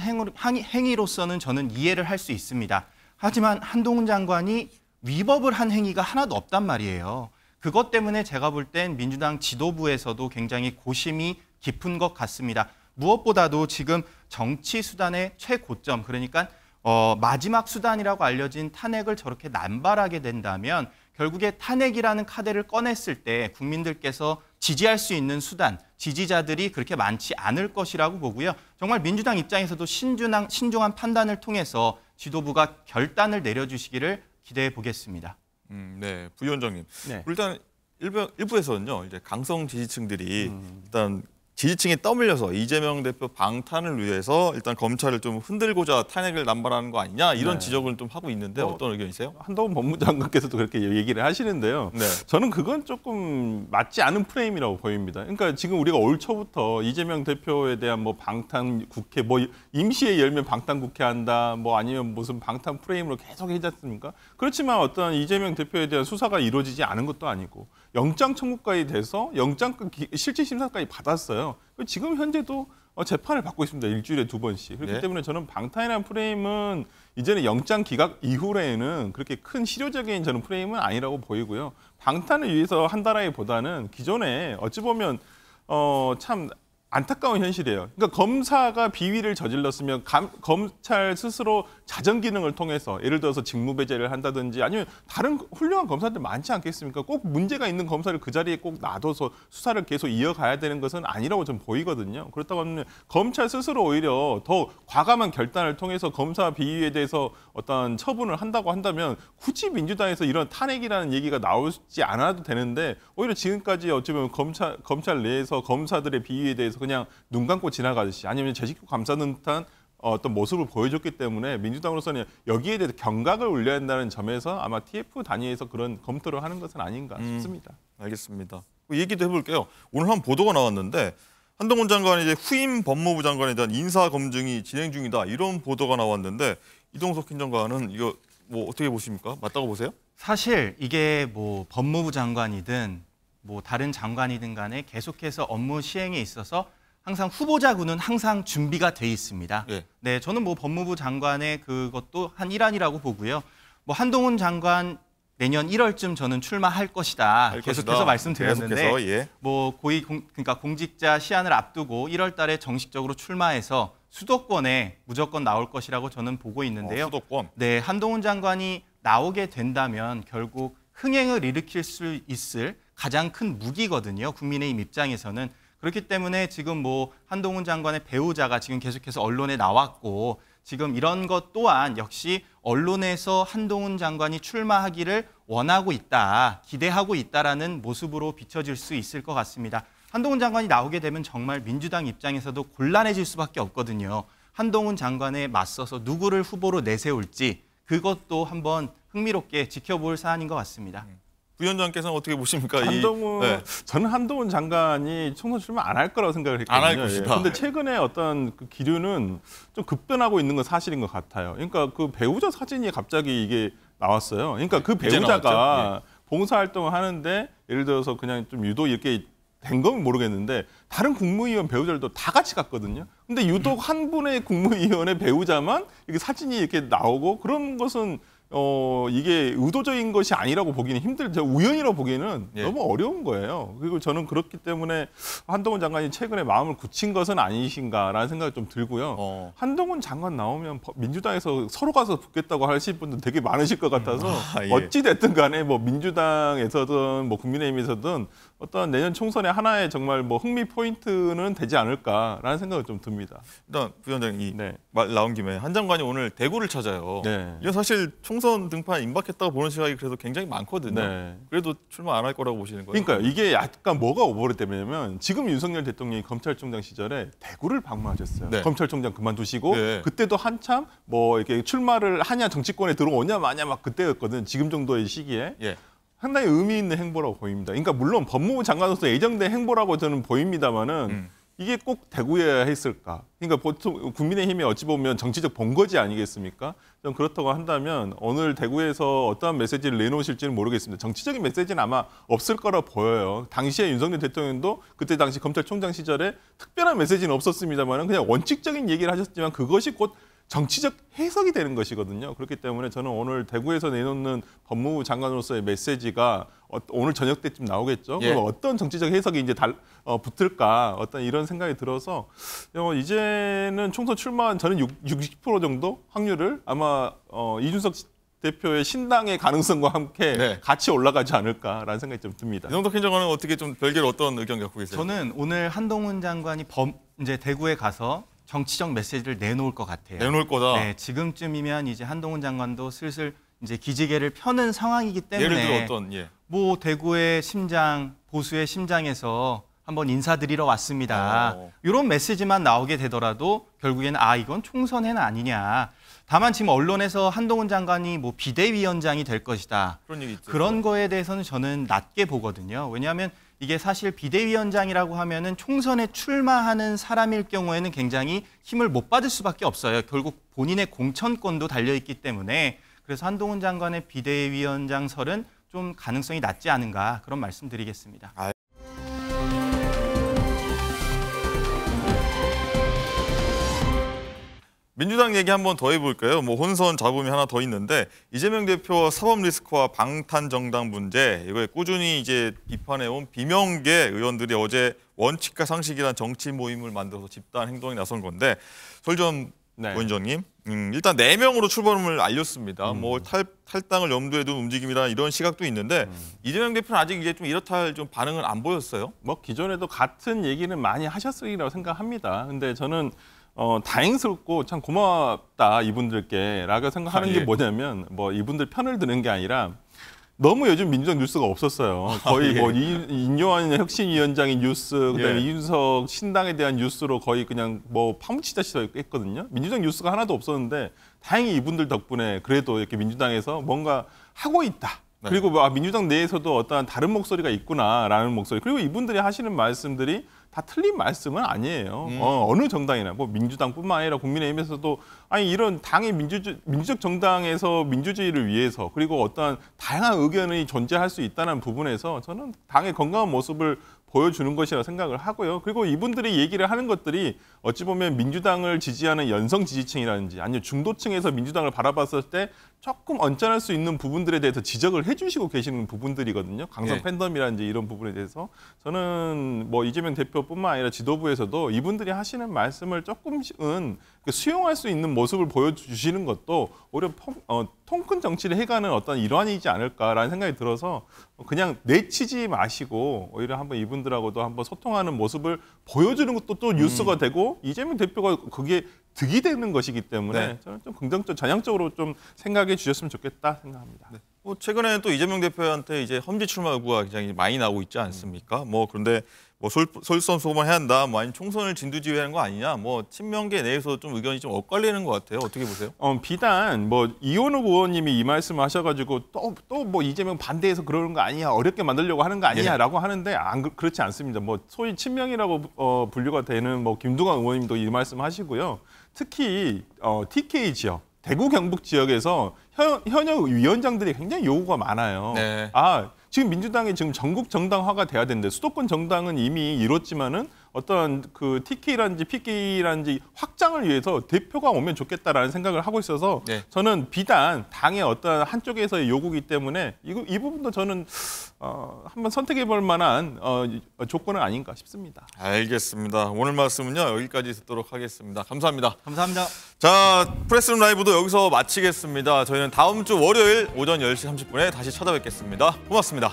행위, 로서는 저는 이해를 할 수 있습니다. 하지만 한동훈 장관이 위법을 한 행위가 하나도 없단 말이에요. 그것 때문에 제가 볼 땐 민주당 지도부에서도 굉장히 고심이 깊은 것 같습니다. 무엇보다도 지금 정치 수단의 최고점 그러니까 어, 마지막 수단이라고 알려진 탄핵을 저렇게 남발하게 된다면 결국에 탄핵이라는 카드를 꺼냈을 때 국민들께서 지지할 수 있는 수단, 지지자들이 그렇게 많지 않을 것이라고 보고요. 정말 민주당 입장에서도 신중한, 신중한 판단을 통해서 지도부가 결단을 내려주시기를 기대해 보겠습니다. 음, 네, 부위원장님. 네. 일단 1부 일부에서는요, 이제 강성 지지층들이 음. 일단 지지층이 떠밀려서 이재명 대표 방탄을 위해서 일단 검찰을 좀 흔들고자 탄핵을 남발하는 거 아니냐 이런 네. 지적을 좀 하고 있는데 뭐 어, 떤 의견이세요? 한동훈 법무장관께서도 그렇게 얘기를 하시는데요. 네. 저는 그건 조금 맞지 않은 프레임이라고 보입니다. 그러니까 지금 우리가 올 초부터 이재명 대표에 대한 뭐 방탄 국회 뭐 임시에 열면 방탄 국회 한다 뭐 아니면 무슨 방탄 프레임으로 계속 해지 않습니까? 그렇지만 어떤 이재명 대표에 대한 수사가 이루어지지 않은 것도 아니고 영장 청구까지 돼서 영장 그 실질 심사까지 받았어요. 그 지금 현재도 어, 재판을 받고 있습니다. 일주일에 두 번씩. 그렇기 네. 때문에 저는 방탄이라는 프레임은 이제는 영장 기각 이후에는 그렇게 큰 실효적인 저는 프레임은 아니라고 보이고요. 방탄을 위해서 한다라기보다는 기존에 어찌 보면 어, 참 안타까운 현실이에요. 그러니까 검사가 비위를 저질렀으면 감, 검찰 스스로 자정 기능을 통해서 예를 들어서 직무배제를 한다든지 아니면 다른 훌륭한 검사들 많지 않겠습니까? 꼭 문제가 있는 검사를 그 자리에 꼭 놔둬서 수사를 계속 이어가야 되는 것은 아니라고 저는 보이거든요. 그렇다고 하면 검찰 스스로 오히려 더 과감한 결단을 통해서 검사 비위에 대해서 어떤 처분을 한다고 한다면 굳이 민주당에서 이런 탄핵이라는 얘기가 나오지 않아도 되는데 오히려 지금까지 어찌 보면 검찰 검찰 내에서 검사들의 비위에 대해서 그냥 눈 감고 지나가듯이 아니면 제식구 감싸는 듯한 어떤 모습을 보여줬기 때문에 민주당으로서는 여기에 대해서 경각을 올려야 한다는 점에서 아마 TF 단위에서 그런 검토를 하는 것은 아닌가 음. 싶습니다. 알겠습니다. 그 얘기도 해볼게요. 오늘 한 보도가 나왔는데 한동훈 장관이 이제 후임 법무부 장관에 대한 인사 검증이 진행 중이다 이런 보도가 나왔는데 이동석 현 장관은 이거 뭐 어떻게 보십니까? 맞다고 보세요? 사실 이게 뭐 법무부 장관이든 뭐 다른 장관이든 간에 계속해서 업무 시행에 있어서 항상 후보자군은 항상 준비가 돼 있습니다. 네. 네, 저는 뭐 법무부 장관의 그것도 한 일환이라고 보고요. 뭐 한동훈 장관 내년 1월쯤 저는 출마할 것이다. 계속해서 말씀드렸는데 계속해서, 예. 뭐 고위 공, 그러니까 공직자 시한을 앞두고 1월 달에 정식적으로 출마해서 수도권에 무조건 나올 것이라고 저는 보고 있는데요. 어, 수도권. 네, 한동훈 장관이 나오게 된다면 결국 흥행을 일으킬 수 있을 가장 큰 무기거든요. 국민의힘 입장에서는. 그렇기 때문에 지금 뭐 한동훈 장관의 배우자가 지금 계속해서 언론에 나왔고 지금 이런 것 또한 역시 언론에서 한동훈 장관이 출마하기를 원하고 있다, 기대하고 있다라는 모습으로 비춰질 수 있을 것 같습니다. 한동훈 장관이 나오게 되면 정말 민주당 입장에서도 곤란해질 수밖에 없거든요. 한동훈 장관에 맞서서 누구를 후보로 내세울지 그것도 한번 흥미롭게 지켜볼 사안인 것 같습니다. 네. 위원장께서는 어떻게 보십니까? 한동훈 이, 네. 저는 한동훈 장관이 총선 출마 안 할 거라고 생각을 했거든요. 안 할 것이다. 그런데 예. 최근에 어떤 그 기류는 좀 급변하고 있는 건 사실인 것 같아요. 그러니까 그 배우자 사진이 갑자기 이게 나왔어요. 그러니까 그 배우자가 예. 봉사활동을 하는데 예를 들어서 그냥 좀 유독 이렇게 된 건 모르겠는데 다른 국무위원 배우자들도 다 같이 갔거든요. 근데 유독 한 분의 국무위원의 배우자만 이렇게 사진이 이렇게 나오고 그런 것은 어 이게 의도적인 것이 아니라고 보기는 힘들죠. 우연이라고 보기는 예. 너무 어려운 거예요. 그리고 저는 그렇기 때문에 한동훈 장관이 최근에 마음을 굳힌 것은 아니신가라는 생각이 좀 들고요. 어. 한동훈 장관 나오면 민주당에서 서로 가서 붙겠다고 하실 분들 되게 많으실 것 같아서 음. 아, 예. 어찌 됐든 간에 뭐 민주당에서든 뭐 국민의힘에서든 어떤 내년 총선의 하나의 정말 뭐 흥미 포인트는 되지 않을까라는 생각이좀 듭니다. 일단 부위원장님 이 네. 말 나온 김에 한 장관이 오늘 대구를 찾아요. 네. 이건 사실 총 총선 등판 임박했다고 보는 시각이 그래서 굉장히 많거든요. 네. 그래도 출마 안 할 거라고 보시는 거예요? 그러니까 이게 약간 뭐가 오버랩되냐면 지금 윤석열 대통령이 검찰총장 시절에 대구를 방문하셨어요. 네. 검찰총장 그만두시고 네. 그때도 한참 뭐 이렇게 출마를 하냐 정치권에 들어오냐 마냐 막 그때였거든. 지금 정도의 시기에. 예. 상당히 의미 있는 행보라고 보입니다. 그러니까 물론 법무부 장관으로서 예정된 행보라고 저는 보입니다마는 음. 이게 꼭 대구에 했을까? 그러니까 보통 국민의힘이 어찌 보면 정치적 본거지 아니겠습니까? 좀 그렇다고 한다면 오늘 대구에서 어떠한 메시지를 내놓으실지는 모르겠습니다. 정치적인 메시지는 아마 없을 거라 보여요. 당시에 윤석열 대통령도 그때 당시 검찰총장 시절에 특별한 메시지는 없었습니다만 그냥 원칙적인 얘기를 하셨지만 그것이 곧 정치적 해석이 되는 것이거든요. 그렇기 때문에 저는 오늘 대구에서 내놓는 법무부 장관으로서의 메시지가 어, 오늘 저녁 때쯤 나오겠죠. 예. 그럼 어떤 정치적 해석이 이제 달, 어, 붙을까 어떤 이런 생각이 들어서 어, 이제는 총선 출마한 저는 6, 60% 정도 확률을 아마 어, 이준석 대표의 신당의 가능성과 함께 네. 같이 올라가지 않을까라는 생각이 좀 듭니다. 이동덕 행정관은 어떻게 좀 별개로 어떤 의견 갖고 계세요? 저는 오늘 한동훈 장관이 범, 이제 대구에 가서 정치적 메시지를 내놓을 것 같아요. 내놓을 거다. 네, 지금쯤이면 이제 한동훈 장관도 슬슬 이제 기지개를 펴는 상황이기 때문에 예를 들어 어떤 예. 뭐 대구의 심장 보수의 심장에서 한번 인사드리러 왔습니다. 오. 어. 이런 메시지만 나오게 되더라도 결국에는 아 이건 총선에 아니냐. 다만 지금 언론에서 한동훈 장관이 뭐 비대위원장이 될 것이다. 그런, 그런 거에 대해서는 저는 낮게 보거든요. 왜냐하면 이게 사실 비대위원장이라고 하면은 총선에 출마하는 사람일 경우에는 굉장히 힘을 못 받을 수밖에 없어요. 결국 본인의 공천권도 달려 있기 때문에 그래서 한동훈 장관의 비대위원장설은 좀 가능성이 낮지 않은가 그런 말씀드리겠습니다. 아, 민주당 얘기 한번 더 해볼까요? 뭐 혼선 잡음이 하나 더 있는데 이재명 대표 사법 리스크와 방탄 정당 문제 이거에 꾸준히 이제 비판해온 비명계 의원들이 어제 원칙과 상식이란 정치 모임을 만들어서 집단 행동에 나선 건데 설전 네. 원장님 음, 일단 네 명으로 출범을 알렸습니다. 음. 뭐 탈, 탈당을 염두에 둔움직임이라 이런 시각도 있는데 음. 이재명 대표는 아직 이제 좀 이렇다 할 좀 반응은 안 보였어요. 뭐 기존에도 같은 얘기는 많이 하셨으리라고 생각합니다. 근데 저는 어, 다행스럽고 참 고맙다 이분들께라고 생각하는 아, 예. 게 뭐냐면 뭐 이분들 편을 드는 게 아니라 너무 요즘 민주당 뉴스가 없었어요. 아, 거의 아, 예. 뭐 인요한 혁신위원장의 뉴스, 그다음에 예. 이준석 신당에 대한 뉴스로 거의 그냥 뭐 파묻히다시피 했거든요. 민주당 뉴스가 하나도 없었는데 다행히 이분들 덕분에 그래도 이렇게 민주당에서 뭔가 하고 있다. 네. 그리고 뭐 아, 민주당 내에서도 어떠한 다른 목소리가 있구나라는 목소리. 그리고 이분들이 하시는 말씀들이 다 틀린 말씀은 아니에요. 음. 어, 느 정당이나 뭐 민주당뿐만 아니라 국민의힘에서도 아니 이런 당의 민주주, 민주적 정당에서 민주주의를 위해서 그리고 어떠한 다양한 의견이 존재할 수 있다는 부분에서 저는 당의 건강한 모습을 보여주는 것이라 생각을 하고요. 그리고 이분들이 얘기를 하는 것들이 어찌 보면 민주당을 지지하는 연성 지지층이라든지 아니면 중도층에서 민주당을 바라봤을 때 조금 언짢을 수 있는 부분들에 대해서 지적을 해주시고 계시는 부분들이거든요. 강성 네. 팬덤이라든지 이런 부분에 대해서 저는 뭐 이재명 대표뿐만 아니라 지도부에서도 이분들이 하시는 말씀을 조금은 그 수용할 수 있는 모습을 보여주시는 것도 오히려 어, 통큰 정치를 해가는 어떤 일환이지 않을까라는 생각이 들어서 그냥 내치지 마시고 오히려 한번 이분들하고도 한번 소통하는 모습을 보여주는 것도 또 음. 뉴스가 음. 되고 이재명 대표가 그게 득이 되는 것이기 때문에 네. 저는 좀 긍정적, 전향적으로 좀 생각해 주셨으면 좋겠다 생각합니다. 네. 뭐 최근에 또 이재명 대표한테 이제 험지 출마 요구가 굉장히 많이 나오고 있지 않습니까? 음. 뭐 그런데 뭐 솔, 선 소금해야 한다, 뭐 아니면 총선을 진두지휘하는 거 아니냐, 뭐 친명계 내에서 좀 의견이 좀 엇갈리는 것 같아요. 어떻게 보세요? 어, 비단 뭐 이원욱 의원님이 이 말씀을 하셔가지고 또 또 뭐 이재명 반대해서 그러는 거 아니야, 어렵게 만들려고 하는 거 네. 아니야라고 예. 하는데 안 그, 그렇지 않습니다. 뭐 소위 친명이라고 어, 분류가 되는 뭐 김두관 의원님도 이 말씀하시고요. 특히 어, TK 지역, 대구 경북 지역에서 현, 현역 위원장들이 굉장히 요구가 많아요. 네. 아 지금 민주당이 지금 전국 정당화가 돼야 되는데 수도권 정당은 이미 이뤘지만은 어떤 그 TK라든지 PK라든지 확장을 위해서 대표가 오면 좋겠다라는 생각을 하고 있어서 네. 저는 비단 당의 어떤 한쪽에서의 요구기 때문에 이, 이 부분도 저는 어, 한번 선택해 볼 만한 어, 조건은 아닌가 싶습니다. 알겠습니다. 오늘 말씀은요 여기까지 듣도록 하겠습니다. 감사합니다. 감사합니다. 자 프레스룸 라이브도 여기서 마치겠습니다. 저희는 다음 주 월요일 오전 10시 30분에 다시 찾아뵙겠습니다. 고맙습니다.